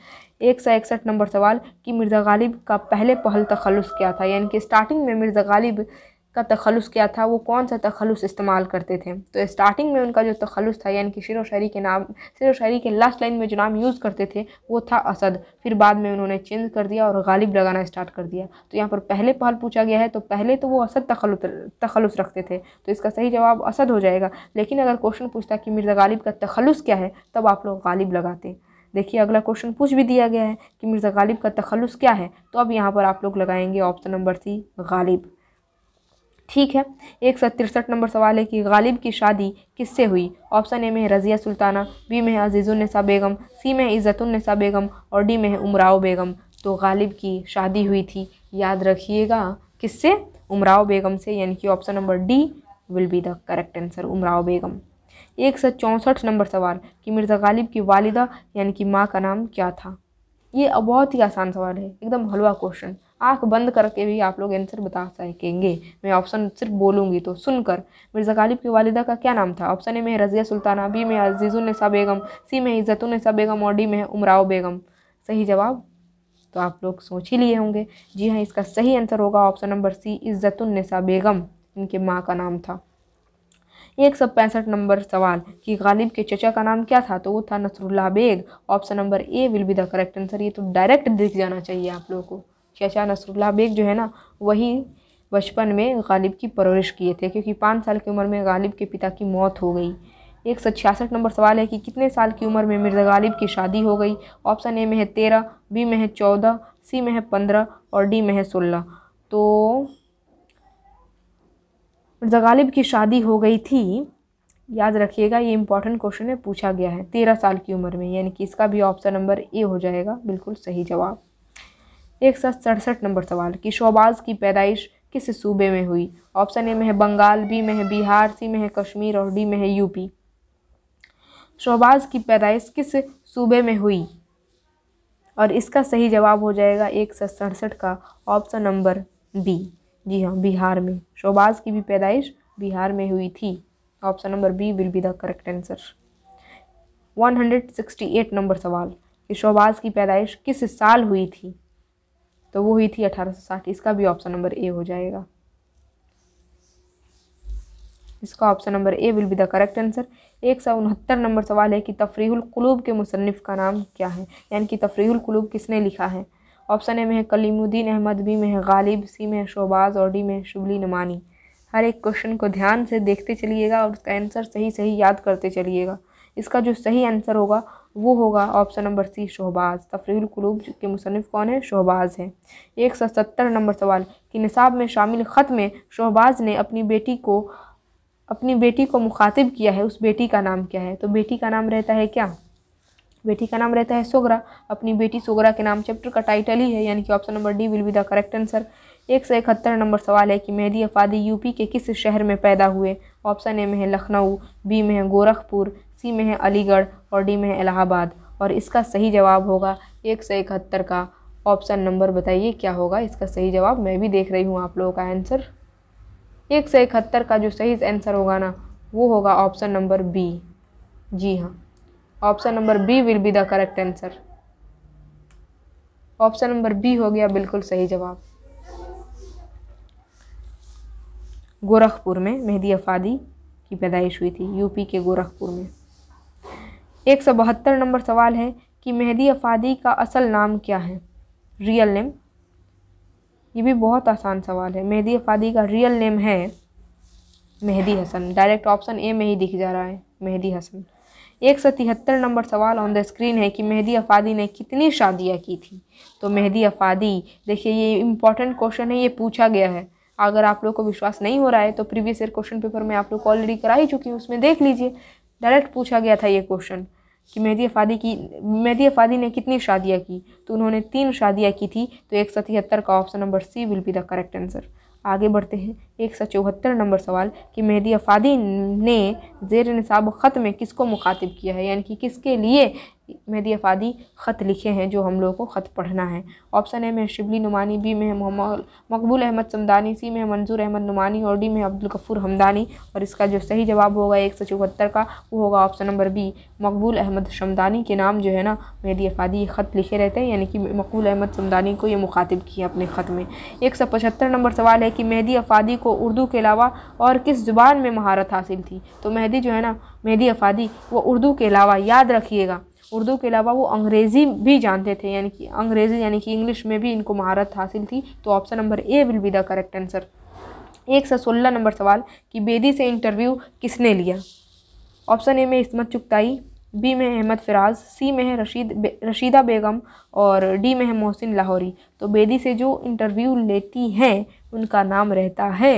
एक सौ इकसठ नंबर सवाल कि मिर्ज़ा गालिब का पहले पहल तखलस क्या था यानी कि स्टार्टिंग में मिर्ज़ा गालिब का तखलस क्या था वो कौन सा तखलस इस्तेमाल करते थे तो स्टार्टिंग में उनका जो तखलस था यानी कि शेर व शायरी के नाम शेर व शायरी के लास्ट लाइन में जो नाम यूज़ करते थे वो था असद फिर बाद में उन्होंने चेंज कर दिया और गालिब लगाना स्टार्ट कर दिया तो यहाँ पर पहले पहल पूछा गया है तो पहले तो वो असद तखलुस तखलस रखते थे तो इसका सही जवाब असद हो जाएगा लेकिन अगर क्वेश्चन पूछता कि मिर्ज़ा गालिब का तखलस क्या है तब आप लोग गालिब लगाते देखिए अगला क्वेश्चन पूछ भी दिया गया है कि मिर्ज़ा गालिब का तखलस क्या है तो अब यहाँ पर आप लोग लगाएंगे ऑप्शन नंबर सी गालिब ठीक है एक सौ तिरसठ नंबर सवाल है कि गालिब की शादी किससे हुई ऑप्शन ए में है रज़िया सुल्ताना बी में है अजीज़ुलनसा बेगम सी में है इज़्ज़तुलनसा बेगम और डी में है उमराव बेगम तो गालिब की शादी हुई थी याद रखिएगा किससे उमराव बेगम से यानी कि option number D will be the correct answer Umrao Begum एक सौ चौंसठ नंबर सवाल कि मिर्ज़ा गालिब की वालिदा यानी कि माँ का नाम क्या था ये बहुत ही आसान सवाल है एकदम हलवा क्वेश्चन आंख बंद करके भी आप लोग आंसर बता सकेंगे मैं ऑप्शन सिर्फ बोलूँगी तो सुनकर मिर्ज़ा गालिब की वालिदा का क्या नाम था ऑप्शन ए में रज़िया सुल्ताना बी में अजीज़ुलनसा बेगम सी में इज़्ज़तुलनसा बेगम और डी में उमराव बेगम सही जवाब तो आप लोग सोच ही लिए होंगे जी हाँ इसका सही आंसर होगा ऑप्शन नंबर सी इज़्ज़तुलनसा बेगम इनके माँ का नाम था एक सौ पैंसठ नंबर सवाल कि गालिब के चचा का नाम क्या था तो वो था Nasrullah Baig option number A will be the correct answer ये तो डायरेक्ट दिख जाना चाहिए आप लोगों को चचा नसरुल्ला बेग जो है ना वही बचपन में गालिब की परवरिश किए थे क्योंकि पाँच साल की उम्र में गालिब के पिता की मौत हो गई एक सौ छियासठ नंबर सवाल है कि कितने साल की उम्र में मिर्ज़ा गालिब की शादी हो गई ऑप्शन ए में है तेरह बी में है चौदह सी में है पंद्रह और डी में है सोलह तो मिर्ज़ा गालिब की शादी हो गई थी याद रखिएगा ये इंपॉर्टेंट क्वेश्चन है पूछा गया है तेरह साल की उम्र में यानी कि इसका भी ऑप्शन नंबर ए हो जाएगा बिल्कुल सही जवाब एक सौ सड़सठ नंबर सवाल कि शोबाज की पैदाइश किस सूबे में हुई ऑप्शन ए में है बंगाल बी में है बिहार सी में है कश्मीर और डी में है यूपी शोबाज की पैदाइश किस सूबे में हुई और इसका सही जवाब हो जाएगा एक सौ सड़सठ का ऑप्शन नंबर बी जी हाँ बिहार में शोबाज की भी पैदाइश बिहार में हुई थी option number B will be the correct answer 168 number सवाल कि शोबाज की पैदाइश किस साल हुई थी तो वो हुई थी 1860 इसका भी ऑप्शन नंबर ए हो जाएगा इसका option number A will be the correct answer एक सौ उनहत्तर नंबर सवाल है कि तफरीहुल कुलूब के मुसनफ़ का नाम क्या है यानी कि तफरीहुल कुलूब किसने लिखा है ऑप्शन ए में है कलीमुद्दीन अहमद बी में है गालिब सी में है शोबाज और डी में है शुबली नमानी हर एक क्वेश्चन को ध्यान से देखते चलिएगा और उसका आंसर सही सही याद करते चलिएगा इसका जो सही आंसर होगा वो होगा ऑप्शन नंबर सी शहबाज तफरील क्लूब के मुसनफ़ कौन है शहबाज है एक सौ सत्तर नंबर सवाल कि निसाब में शामिल ख़त में शहबाज ने अपनी बेटी को अपनी बेटी को मुखातिब किया है उस बेटी का नाम क्या है तो बेटी का नाम रहता है क्या बेटी का नाम रहता है सोगरा अपनी बेटी सोगरा के नाम चैप्टर का टाइटल ही है यानी कि option number D will be the correct answer एक सौ इकहत्तर नंबर सवाल है कि मेहदी अफादी यूपी के किस शहर में पैदा हुए ऑप्शन ए में है लखनऊ बी में है गोरखपुर सी में है अलीगढ़ और डी में है इलाहाबाद और इसका सही जवाब होगा एक सौ इकहत्तर का ऑप्शन नंबर बताइए क्या होगा इसका सही जवाब मैं भी देख रही हूँ आप लोगों का आंसर एक सौ इकहत्तर का जो सही आंसर होगा ना वो होगा ऑप्शन नंबर बी जी हाँ option number B will be the correct answer option number B हो गया बिल्कुल सही जवाब गोरखपुर में मेहदी अफादी की पैदाइश हुई थी यूपी के गोरखपुर में एक सौ बहत्तर नंबर सवाल है कि मेहदी अफादी का असल नाम क्या है रियल नेम ये भी बहुत आसान सवाल है मेहदी अफादी का रियल नेम है Mehdi Hasan direct option A में ही दिख जा रहा है मेहदी हसन एक सौ तिहत्तर नंबर सवाल ऑन द स्क्रीन है कि मेहदी अफादी ने कितनी शादियाँ की थी तो मेहदी अफादी देखिए ये इंपॉर्टेंट क्वेश्चन है ये पूछा गया है अगर आप लोग को विश्वास नहीं हो रहा है तो प्रीवियस ईयर क्वेश्चन पेपर में आप लोग को ऑलरेडी करा ही चुकी हूँ उसमें देख लीजिए डायरेक्ट पूछा गया था ये क्वेश्चन कि मेहदी अफादी की मेहदी अफादी ने कितनी शादियाँ की तो उन्होंने तीन शादियाँ की थी तो एक सौ तिहत्तर का option number C will be the correct answer आगे बढ़ते हैं एक सौ चौहत्तर नंबर सवाल कि मेहदी अफादी ने जेर नसाब ख़त में किसको मुखातिब किया है यानी कि किसके लिए मेहदी अफादी ख़त लिखे हैं जो हम लोगों को ख़त पढ़ना है ऑप्शन ए में शिबली नुमानी बी में मोहम्मद मकबूल अहमद समदानी सी में मंजूर अहमद नुमानी और डी में अब्दुल गफ़ूर हमदानी और इसका जो सही जवाब होगा एक सौ चौहत्तर का वो होगा ऑप्शन नंबर बी मकबूल अहमद शमदानी के नाम जो है ना मेहदी अफादी ख़त लिखे रहते हैं यानी कि मकबूल अहमद समदानी को ये मुखातिब किया अपने ख़त में एक सौ पचहत्तर नंबर सवाल है कि मेहदी अफादी को उर्दू के अलावा और किस ज़ुबान में महारत हासिल थी तो मेहदी जो है ना मेहदी अफादी वो उर्दू के अलावा याद रखिएगा उर्दू के अलावा वो अंग्रेज़ी भी जानते थे यानी कि अंग्रेज़ी यानी कि इंग्लिश में भी इनको महारत हासिल थी तो option number A will be the correct answer एक सौ सोलह नंबर सवाल कि बेदी से इंटरव्यू किसने लिया ऑप्शन ए में इसमत चुगताई बी में अहमद फ़िराज़ सी में है रशीद बे, रशीदा बेगम और डी में है मोहसिन लाहौरी तो बेदी से जो इंटरव्यू लेती हैं उनका नाम रहता है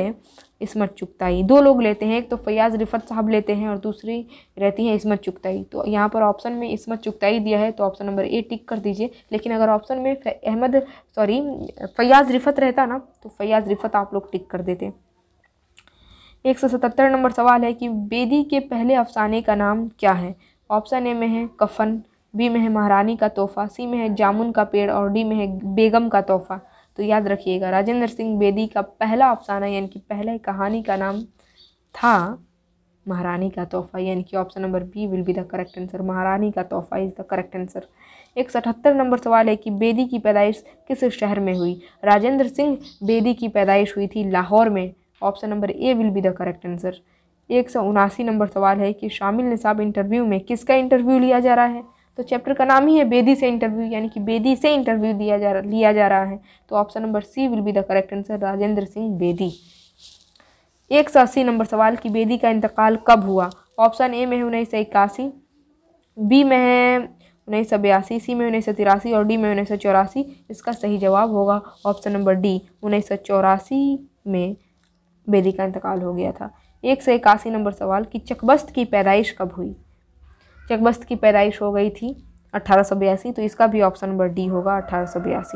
इसमत चुगताई दो लोग लेते हैं एक तो फयाज़ रिफत साहब लेते हैं और दूसरी रहती है इसमत चुगताई तो यहाँ पर ऑप्शन में इसमत चुगताई दिया है तो ऑप्शन नंबर ए टिक कर दीजिए लेकिन अगर ऑप्शन में अहमद सॉरी फयाज़ रिफत रहता ना तो फयाज़ रिफत आप लोग टिक कर देते एक सौ सतहत्तर नंबर सवाल है कि बेदी के पहले अफसाने का नाम क्या है ऑप्शन ए में है कफन बी में है महारानी का तोहफा सी में है जामुन का पेड़ और डी में है बेगम का तोहफा तो याद रखिएगा राजेंद्र सिंह बेदी का पहला अफसाना यानी कि पहले कहानी का नाम था महारानी का तोहफा यानी कि option number B will be the correct answer महारानी का तोहफा इज़ द करेक्ट आंसर एक सौ अठहत्तर नंबर सवाल है कि बेदी की पैदाइश किस शहर में हुई राजेंद्र सिंह बेदी की पैदाइश हुई थी लाहौर में option number A will be the correct answer एक सौ उनासी नंबर सवाल है कि शामिल निसाब इंटरव्यू में किसका इंटरव्यू लिया जा रहा है तो चैप्टर का नाम ही है बेदी से इंटरव्यू यानी कि बेदी से इंटरव्यू दिया जा रहा लिया जा रहा है तो option number C will be the correct answer Rajendra Singh Bedi एक सौ अस्सी नंबर सवाल कि बेदी का इंतकाल कब हुआ ऑप्शन ए में है उन्नीस सौ इक्यासी बी में है उन्नीस सौ बयासी सी में उन्नीस सौ तिरासी और डी में उन्नीस सौ चौरासी इसका सही जवाब होगा ऑप्शन नंबर डी उन्नीस सौ चौरासी में बेदी का इंतकाल हो गया था एक सौ इक्यासी नंबर सवाल कि चकबस्त की पैदाइश कब हुई चकबस्त की पैदाइश हो गई थी अट्ठारह तो इसका भी ऑप्शन नंबर डी होगा अट्ठारह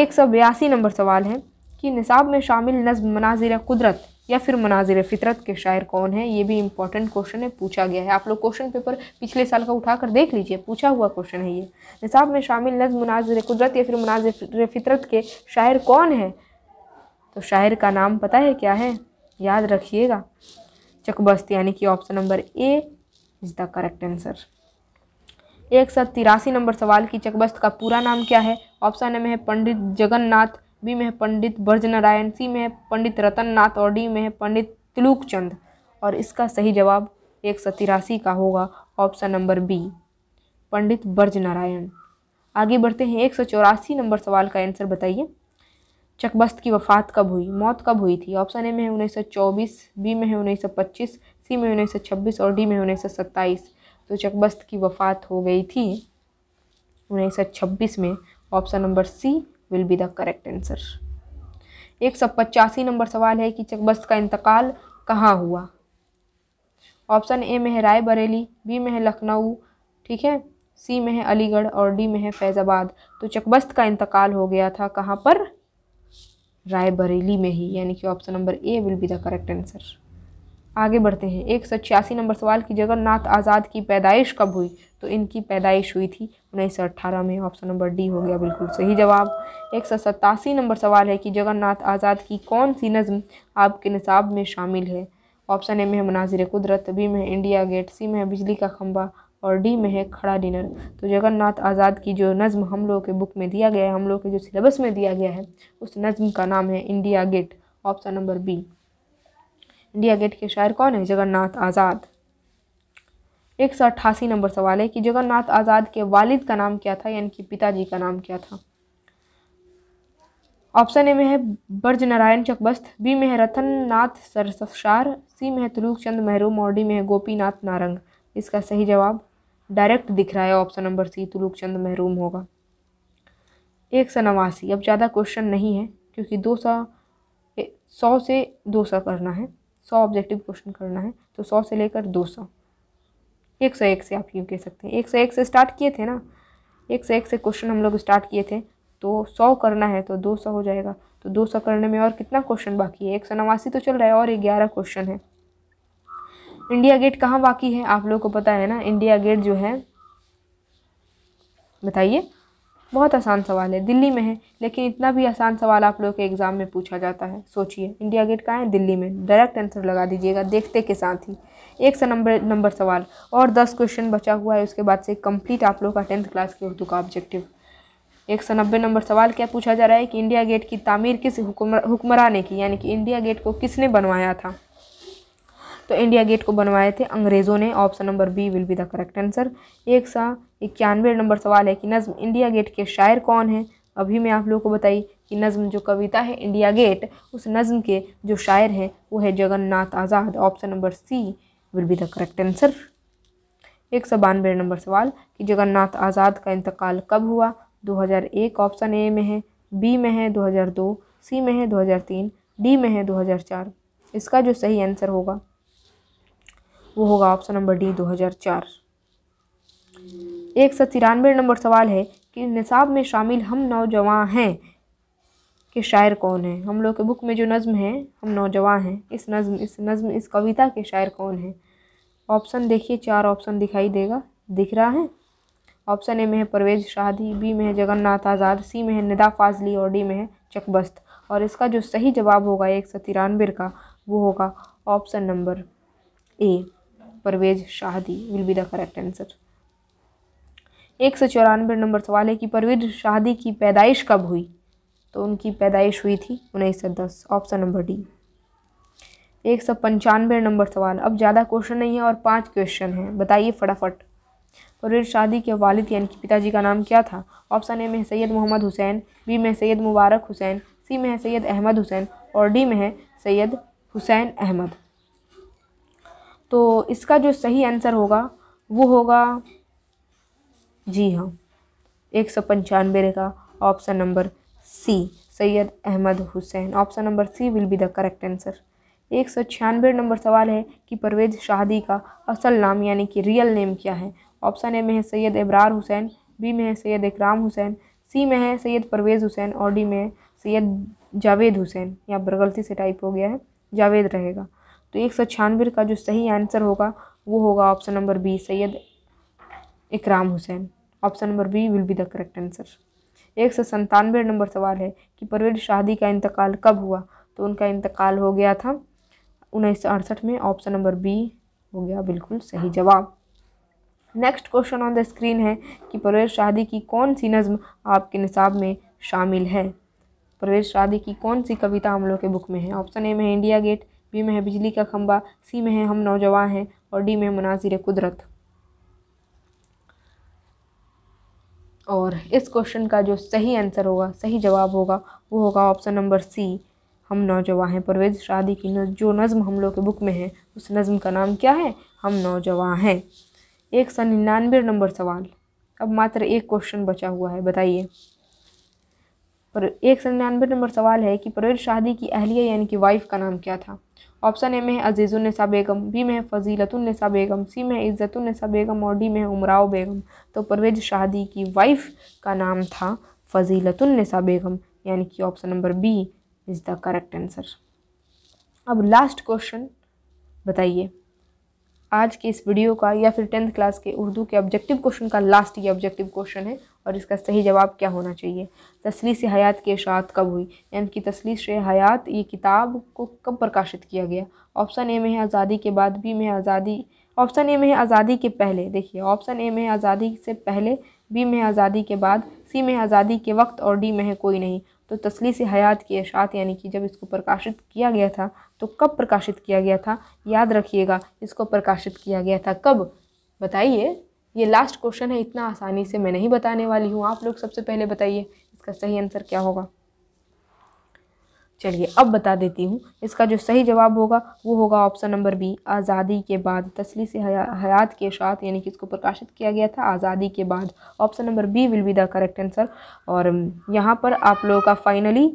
एक सौ बयासी नंबर सवाल है कि निसाब में शामिल नज्म मनाजिर कुदरत या फिर मनाजिर फितरत के शायर कौन है ये भी इंपॉर्टेंट क्वेश्चन है पूछा गया है आप लोग क्वेश्चन पेपर पिछले साल का उठा कर देख लीजिए पूछा हुआ क्वेश्चन है ये निसाब में शामिल नज्म मनाजिर कुदरत या फिर मनाजिर फितरत के शायर कौन है तो शायर का नाम पता है क्या है याद रखिएगा चकबस्त यानी कि option number A is the correct answer एक सौ तिरासी नंबर सवाल की चकबस्त का पूरा नाम क्या है ऑप्शन ए में है पंडित जगन्नाथ बी में है पंडित ब्रज नारायण सी में है पंडित रतन नाथ और डी में है पंडित तिलुक चंद और इसका सही जवाब एक सौ तिरासी का होगा option number B Pandit Braj Narayan आगे बढ़ते हैं एक सौ चौरासी नंबर सवाल का आंसर बताइए चकबस्त की वफात कब हुई मौत कब हुई थी ऑप्शन ए में है उन्नीस सौ चौबीस बी में है उन्नीस सौ पच्चीस सी में उन्नीस सौ छब्बीस और डी में उन्नीस सौ सत्ताईस तो चकबस्त की वफ़ात हो गई थी उन्नीस सौ छब्बीस में option number C will be the correct answer एक सौ पचासी नंबर सवाल है कि चकबस्त का इंतकाल कहाँ हुआ ऑप्शन ए में है राय बरेली बी में है लखनऊ ठीक है सी में है अलीगढ़ और डी में है फैज़ाबाद तो चकबस्त का इंतकाल हो गया था कहाँ पर रायबरेली में ही यानी कि option number A will be the correct answer आगे बढ़ते हैं एक सौ छियासी नंबर सवाल की जगन्नाथ आज़ाद की पैदाइश कब हुई तो इनकी पैदाइश हुई थी उन्नीस सौ अट्ठारह में ऑप्शन नंबर डी हो गया बिल्कुल सही जवाब एक सौ सतासी नंबर सवाल है कि जगन्नाथ आज़ाद की कौन सी नज़म आपके निसाब में शामिल है ऑप्शन ए में है मनाजिर कुदरत बी में है इंडिया गेट सी में है बिजली का खम्बा और डी में है खड़ा डिनर तो जगन्नाथ आज़ाद की जो नज़म हम लोगों के बुक में दिया गया है हम लोग के जो सिलेबस में दिया गया है उस नज़म का नाम है India Gate option number B India Gate के शायर कौन है जगन्नाथ आज़ाद एक सौ अट्ठासी नंबर सवाल है कि जगन्नाथ आज़ाद के वालिद का नाम क्या था यानी कि पिताजी का नाम क्या था ऑप्शन ए में है ब्रज नारायण चकबस्त बी में है रतन नाथ सरसार सी में है तुलूक चंद महरूम और डी में है गोपीनाथ नारंग इसका सही जवाब डायरेक्ट दिख रहा है ऑप्शन नंबर सी तुलूक चंद महरूम होगा एक सौ नवासी अब ज़्यादा क्वेश्चन नहीं है क्योंकि दो सौ सौ से दो सौ करना है सौ ऑब्जेक्टिव क्वेश्चन करना है तो सौ से लेकर दो सौ एक सौ एक से आप यूँ कह सकते हैं एक सौ एक से स्टार्ट किए थे ना एक सौ एक से क्वेश्चन हम लोग स्टार्ट किए थे तो सौ करना है तो दो सौ हो जाएगा तो दो सौ करने में और कितना क्वेश्चन बाकी है एक सौ नवासी तो चल रहा है और ग्यारह क्वेश्चन है इंडिया गेट कहाँ बाकी है आप लोगों को पता है ना इंडिया गेट जो है बताइए बहुत आसान सवाल है दिल्ली में है लेकिन इतना भी आसान सवाल आप लोग के एग्ज़ाम में पूछा जाता है सोचिए इंडिया गेट कहाँ है दिल्ली में डायरेक्ट आंसर लगा दीजिएगा देखते के साथ ही एक सौ नंबर नंबर सवाल और दस क्वेश्चन बचा हुआ है उसके बाद से कंप्लीट आप लोग का टेंथ क्लास के उर्दू का ऑब्जेक्टिव एक सौ नब्बे नंबर सवाल क्या पूछा जा रहा है कि इंडिया गेट की तामीर किस हुक्मरान ने की यानी कि इंडिया गेट को किसने बनवाया था तो इंडिया गेट को बनवाए थे अंग्रेज़ों ने option number B will be the correct answer एक सा इक्यानवे नंबर सवाल है कि नज़म इंडिया गेट के शायर कौन हैं अभी मैं आप लोगों को बताई कि नज़म जो कविता है इंडिया गेट उस नज़म के जो शायर हैं वो है Jagannath Azad option number C will be the correct answer एक सौ बानवे नंबर सवाल कि जगन्नाथ आज़ाद का इंतकाल कब हुआ 2001 ऑप्शन ए में है बी में है 2002 सी में है 2003 डी में है 2004 इसका जो सही आंसर होगा वो होगा ऑप्शन नंबर डी 2004 एक सौ तिरानवे नंबर सवाल है कि निसाब में शामिल हम नौजवान हैं के शायर कौन है हम लोग के बुक में जो नज़म है हम नौजवान हैं इस नज़म इस नज़म इस कविता के शायर कौन है ऑप्शन देखिए चार ऑप्शन दिखाई देगा दिख रहा है ऑप्शन ए में है परवेज शादी बी में है जगन्नाथ आज़ाद सी में है निदा फाजली और डी में है चकबस्त और इसका जो सही जवाब होगा एक सौ तिरानवे का वो होगा ऑप्शन नंबर ए परवेज शादी will be the correct answer एक सौ चौरानवे नंबर सवाल है कि परवीर शादी की पैदाइश कब हुई तो उनकी पैदाइश हुई थी उन्नीस सौ दस ऑप्शन नंबर डी एक सौ पंचानवे नंबर सवाल अब ज़्यादा क्वेश्चन नहीं है और पांच क्वेश्चन हैं बताइए फटाफट परवीर शादी के वालिद यानी कि पिताजी का नाम क्या था ऑप्शन ए में है सैयद मोहम्मद हुसैन बी में सैयद मुबारक हुसैन सी में है सैयद अहमद हुसैन और डी में है सैयद हुसैन अहमद तो इसका जो सही आंसर होगा वो होगा जी हाँ एक सौ पंचानवे का option number C Syed Ahmad Hussain option number C will be the correct answer एक सौ छियानवे नंबर सवाल है कि परवेज शाहदी का असल नाम यानी कि रियल नेम क्या है ऑप्शन ए में है सैयद इब्रार हुसैन बी में है सैयद इकराम हुसैन सी में है सैयद परवेज़ हुसैन और डी में है सैयद जावेद हुसैन यहाँ पर गलती से टाइप हो गया है जावेद रहेगा तो एक सौ छियानवे का जो सही आंसर होगा वो होगा option number B Syed Ikram Hussain option number B will be the correct answer एक सौ संतानवे नंबर सवाल है कि परवेज शादी का इंतकाल कब हुआ तो उनका इंतकाल हो गया था उन्नीस सौ अड़सठ में ऑप्शन नंबर बी हो गया बिल्कुल सही जवाब next question on the screen है कि परवेज शादी की कौन सी नज़म आपके निसाब में शामिल है परवेज शादी की कौन सी कविता हम लोग के बुक में है ऑप्शन ए में है इंडिया गेट बी में है बिजली का खम्बा सी में है हम नौजवान हैं और डी में है मुनाजिर कुदरत और इस क्वेश्चन का जो सही आंसर होगा सही जवाब होगा वो होगा ऑप्शन नंबर सी हम नौजवान हैं परवेज शादी की जो नज़म हम लोग के बुक में है उस नज़म का नाम क्या है हम नौजवान हैं एक सौ निन्यानवे नंबर सवाल अब मात्र एक क्वेश्चन बचा हुआ है बताइए पर एक सौ निन्यानवे नंबर सवाल है कि परवेज शादी की अहलिया यानी कि वाइफ का नाम क्या था ऑप्शन ए में है अजीज़ुलनसा बेगम बी में है फजीलतुलनसा बेगम सी में है इज़्ज़तुलनसा बेगम और डी में है उमराव बेगम तो परवेज शादी की वाइफ का नाम था फजीलतुलनसा बेगम यानी कि option number B is the correct answer अब लास्ट क्वेश्चन बताइए आज के इस वीडियो का या फिर टेंथ क्लास के उर्दू के ऑब्जेक्टिव क्वेश्चन का लास्ट ये ऑब्जेक्टिव क्वेश्चन है और इसका सही जवाब क्या होना चाहिए तसलीस हयात की अशात कब हुई यानी कि तसलीस हयात ये किताब को कब प्रकाशित किया गया ऑप्शन ए में है आज़ादी के बाद बी में आज़ादी ऑप्शन ए में है आज़ादी के पहले देखिए ऑप्शन ए में है आज़ादी से पहले बी में आज़ादी के बाद सी में आज़ादी के वक्त और डी में है कोई नहीं तो तसलीस हयात की अशात यानी कि जब इसको प्रकाशित किया गया था तो कब प्रकाशित किया गया था याद रखिएगा इसको प्रकाशित किया गया था कब बताइए ये लास्ट क्वेश्चन है इतना आसानी से मैं नहीं बताने वाली हूँ आप लोग सबसे पहले बताइए इसका सही आंसर क्या होगा चलिए अब बता देती हूँ इसका जो सही जवाब होगा वो होगा ऑप्शन नंबर बी आज़ादी के बाद तसली से हया, हयात के साथ यानी कि इसको प्रकाशित किया गया था आज़ादी के बाद option number B will be the correct answer और यहाँ पर आप लोगों का फाइनली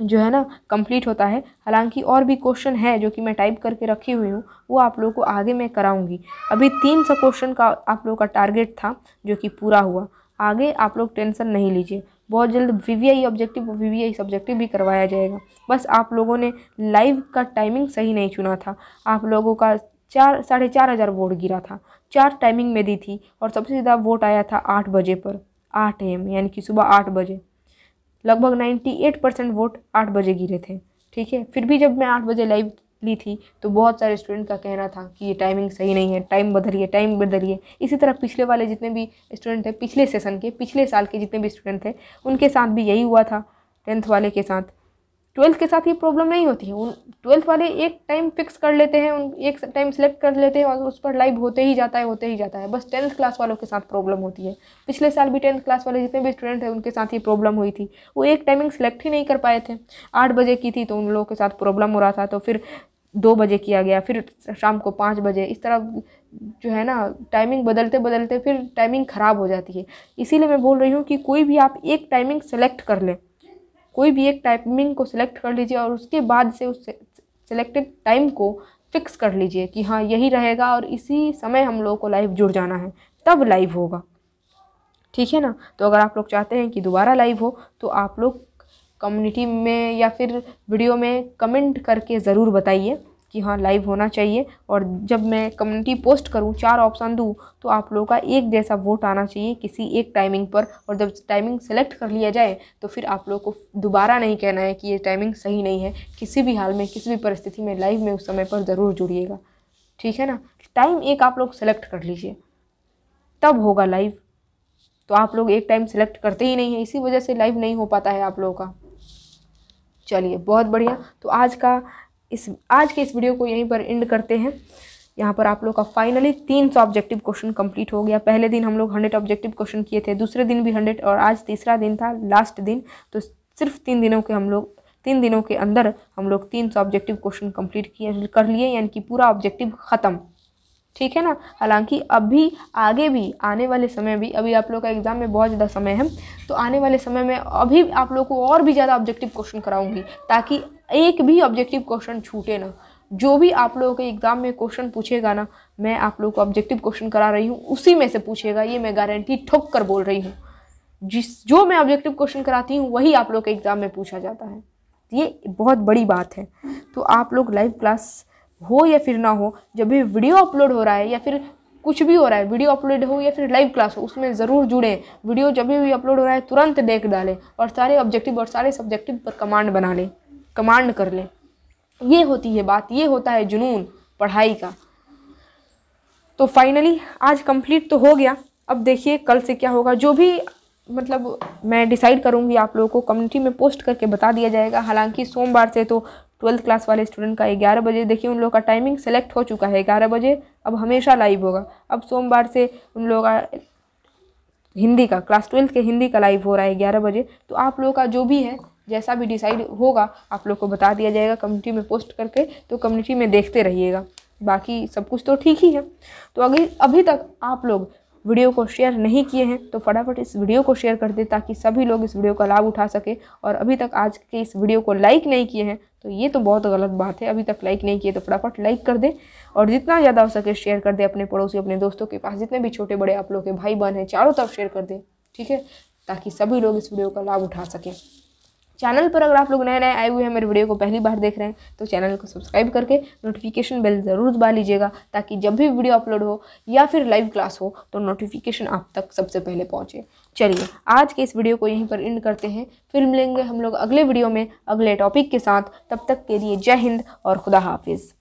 जो है ना कंप्लीट होता है हालांकि और भी क्वेश्चन है जो कि मैं टाइप करके रखी हुई हूँ वो आप लोगों को आगे मैं कराऊंगी अभी तीन सौ क्वेश्चन का आप लोगों का टारगेट था जो कि पूरा हुआ आगे आप लोग टेंशन नहीं लीजिए बहुत जल्द V V I objective V V I subjective भी करवाया जाएगा बस आप लोगों ने लाइव का टाइमिंग सही नहीं चुना था आप लोगों का चार साढ़े चार हज़ार वोट गिरा था चार टाइमिंग में दी थी और सबसे ज़्यादा वोट आया था आठ बजे पर आठ एम यानी कि सुबह आठ बजे लगभग नाइन्टी एट परसेंट वोट आठ बजे गिरे थे ठीक है फिर भी जब मैं आठ बजे लाइव ली थी तो बहुत सारे स्टूडेंट का कहना था कि ये टाइमिंग सही नहीं है टाइम बदलिए टाइम बदलिए इसी तरह पिछले वाले जितने भी स्टूडेंट थे पिछले सेशन के पिछले साल के जितने भी स्टूडेंट थे उनके साथ भी यही हुआ था टेंथ वाले के साथ ट्वेल्थ के साथ ये प्रॉब्लम नहीं होती है उन ट्वेल्थ वाले एक टाइम फिक्स कर लेते हैं उन एक टाइम सेलेक्ट कर लेते हैं और उस पर लाइव होते ही जाता है होते ही जाता है बस टेंथ क्लास वालों के साथ प्रॉब्लम होती है पिछले साल भी टेंथ क्लास वाले जितने भी स्टूडेंट हैं उनके साथ ये प्रॉब्लम हुई थी वो एक टाइमिंग सेलेक्ट ही नहीं कर पाए थे आठ बजे की थी तो उन लोगों के साथ प्रॉब्लम हो रहा था तो फिर दो बजे किया गया फिर शाम को पाँच बजे इस तरह जो है ना टाइमिंग बदलते बदलते फिर टाइमिंग ख़राब हो जाती है इसीलिए मैं बोल रही हूँ कि कोई भी आप एक टाइमिंग सेलेक्ट कर लें कोई भी एक टाइमिंग को सिलेक्ट कर लीजिए और उसके बाद से उस सिलेक्टेड टाइम को फिक्स कर लीजिए कि हाँ यही रहेगा और इसी समय हम लोगों को लाइव जुड़ जाना है तब लाइव होगा ठीक है ना तो अगर आप लोग चाहते हैं कि दोबारा लाइव हो तो आप लोग कम्युनिटी में या फिर वीडियो में कमेंट करके ज़रूर बताइए कि हाँ लाइव होना चाहिए और जब मैं कम्युनिटी पोस्ट करूँ चार ऑप्शन दूँ तो आप लोगों का एक जैसा वोट आना चाहिए किसी एक टाइमिंग पर और जब टाइमिंग सेलेक्ट कर लिया जाए तो फिर आप लोग को दोबारा नहीं कहना है कि ये टाइमिंग सही नहीं है किसी भी हाल में किसी भी परिस्थिति में लाइव में उस समय पर ज़रूर जुड़िएगा ठीक है ना टाइम एक आप लोग सेलेक्ट कर लीजिए तब होगा लाइव तो आप लोग एक टाइम सेलेक्ट करते ही नहीं हैं इसी वजह से लाइव नहीं हो पाता है आप लोगों का चलिए बहुत बढ़िया तो आज का इस आज के इस वीडियो को यहीं पर एंड करते हैं यहाँ पर आप लोग का फाइनली तीन सौ ऑब्जेक्टिव क्वेश्चन कंप्लीट हो गया पहले दिन हम लोग हंड्रेड ऑब्जेक्टिव क्वेश्चन किए थे दूसरे दिन भी हंड्रेड और आज तीसरा दिन था लास्ट दिन तो सिर्फ तीन दिनों के हम लोग तीन दिनों के अंदर हम लोग तीन सौ ऑब्जेक्टिव क्वेश्चन कंप्लीट किए कर लिए यानी कि पूरा ऑब्जेक्टिव ख़त्म ठीक है ना हालांकि अभी आगे भी आने वाले समय भी अभी आप लोग का एग्ज़ाम में बहुत ज़्यादा समय है तो आने वाले समय में अभी आप लोग को और भी ज़्यादा ऑब्जेक्टिव क्वेश्चन कराऊंगी ताकि एक भी ऑब्जेक्टिव क्वेश्चन छूटे ना जो भी आप लोगों के एग्ज़ाम में क्वेश्चन पूछेगा ना मैं आप लोगों को ऑब्जेक्टिव क्वेश्चन करा रही हूँ उसी में से पूछेगा ये मैं गारंटी ठोक कर बोल रही हूँ जिस जो मैं ऑब्जेक्टिव क्वेश्चन कराती हूँ वही आप लोग के एग्ज़ाम में पूछा जाता है ये बहुत बड़ी बात है तो आप लोग लाइव क्लास हो या फिर ना हो जब भी वीडियो अपलोड हो रहा है या फिर कुछ भी हो रहा है वीडियो अपलोड हो या फिर लाइव क्लास हो उसमें ज़रूर जुड़ें वीडियो जब भी अपलोड हो रहा है तुरंत देख डालें और सारे ऑब्जेक्टिव और सारे सब्जेक्टिव पर कमांड बना लें कमांड कर लें ये होती है बात ये होता है जुनून पढ़ाई का तो फाइनली आज कंप्लीट तो हो गया अब देखिए कल से क्या होगा जो भी मतलब मैं डिसाइड करूँगी आप लोगों को कम्युनिटी में पोस्ट करके बता दिया जाएगा हालांकि सोमवार से तो ट्वेल्थ क्लास वाले स्टूडेंट का ग्यारह बजे देखिए उन लोग का टाइमिंग सेलेक्ट हो चुका है ग्यारह बजे अब हमेशा लाइव होगा अब सोमवार से उन लोग का हिंदी का क्लास ट्वेल्थ के हिंदी का लाइव हो रहा है ग्यारह बजे तो आप लोग का जो भी है जैसा भी डिसाइड होगा आप लोग को बता दिया जाएगा कम्युनिटी में पोस्ट करके तो कम्युनिटी में देखते रहिएगा बाकी सब कुछ तो ठीक ही है तो अगर अभी तक आप लोग वीडियो को शेयर नहीं किए हैं तो फटाफट इस वीडियो को शेयर कर दें ताकि सभी लोग इस वीडियो का लाभ उठा सके और अभी तक आज के इस वीडियो को लाइक नहीं किए हैं तो ये तो बहुत गलत बात है अभी तक लाइक नहीं किए तो फटाफट लाइक कर दें और जितना ज़्यादा हो सके शेयर कर दें अपने पड़ोसी अपने दोस्तों के पास जितने भी छोटे बड़े आप लोग के भाई बहन हैं चारों तरफ शेयर कर दें ठीक है ताकि सभी लोग इस वीडियो का लाभ उठा सकें चैनल पर अगर आप लोग नए नए आए हुए हैं मेरे वीडियो को पहली बार देख रहे हैं तो चैनल को सब्सक्राइब करके नोटिफिकेशन बेल ज़रूर दबा लीजिएगा ताकि जब भी वीडियो अपलोड हो या फिर लाइव क्लास हो तो नोटिफिकेशन आप तक सबसे पहले पहुँचे चलिए आज के इस वीडियो को यहीं पर इंड करते हैं फिर मिलेंगे हम लोग अगले वीडियो में अगले टॉपिक के साथ तब तक के लिए जय हिंद और खुदा हाफिज़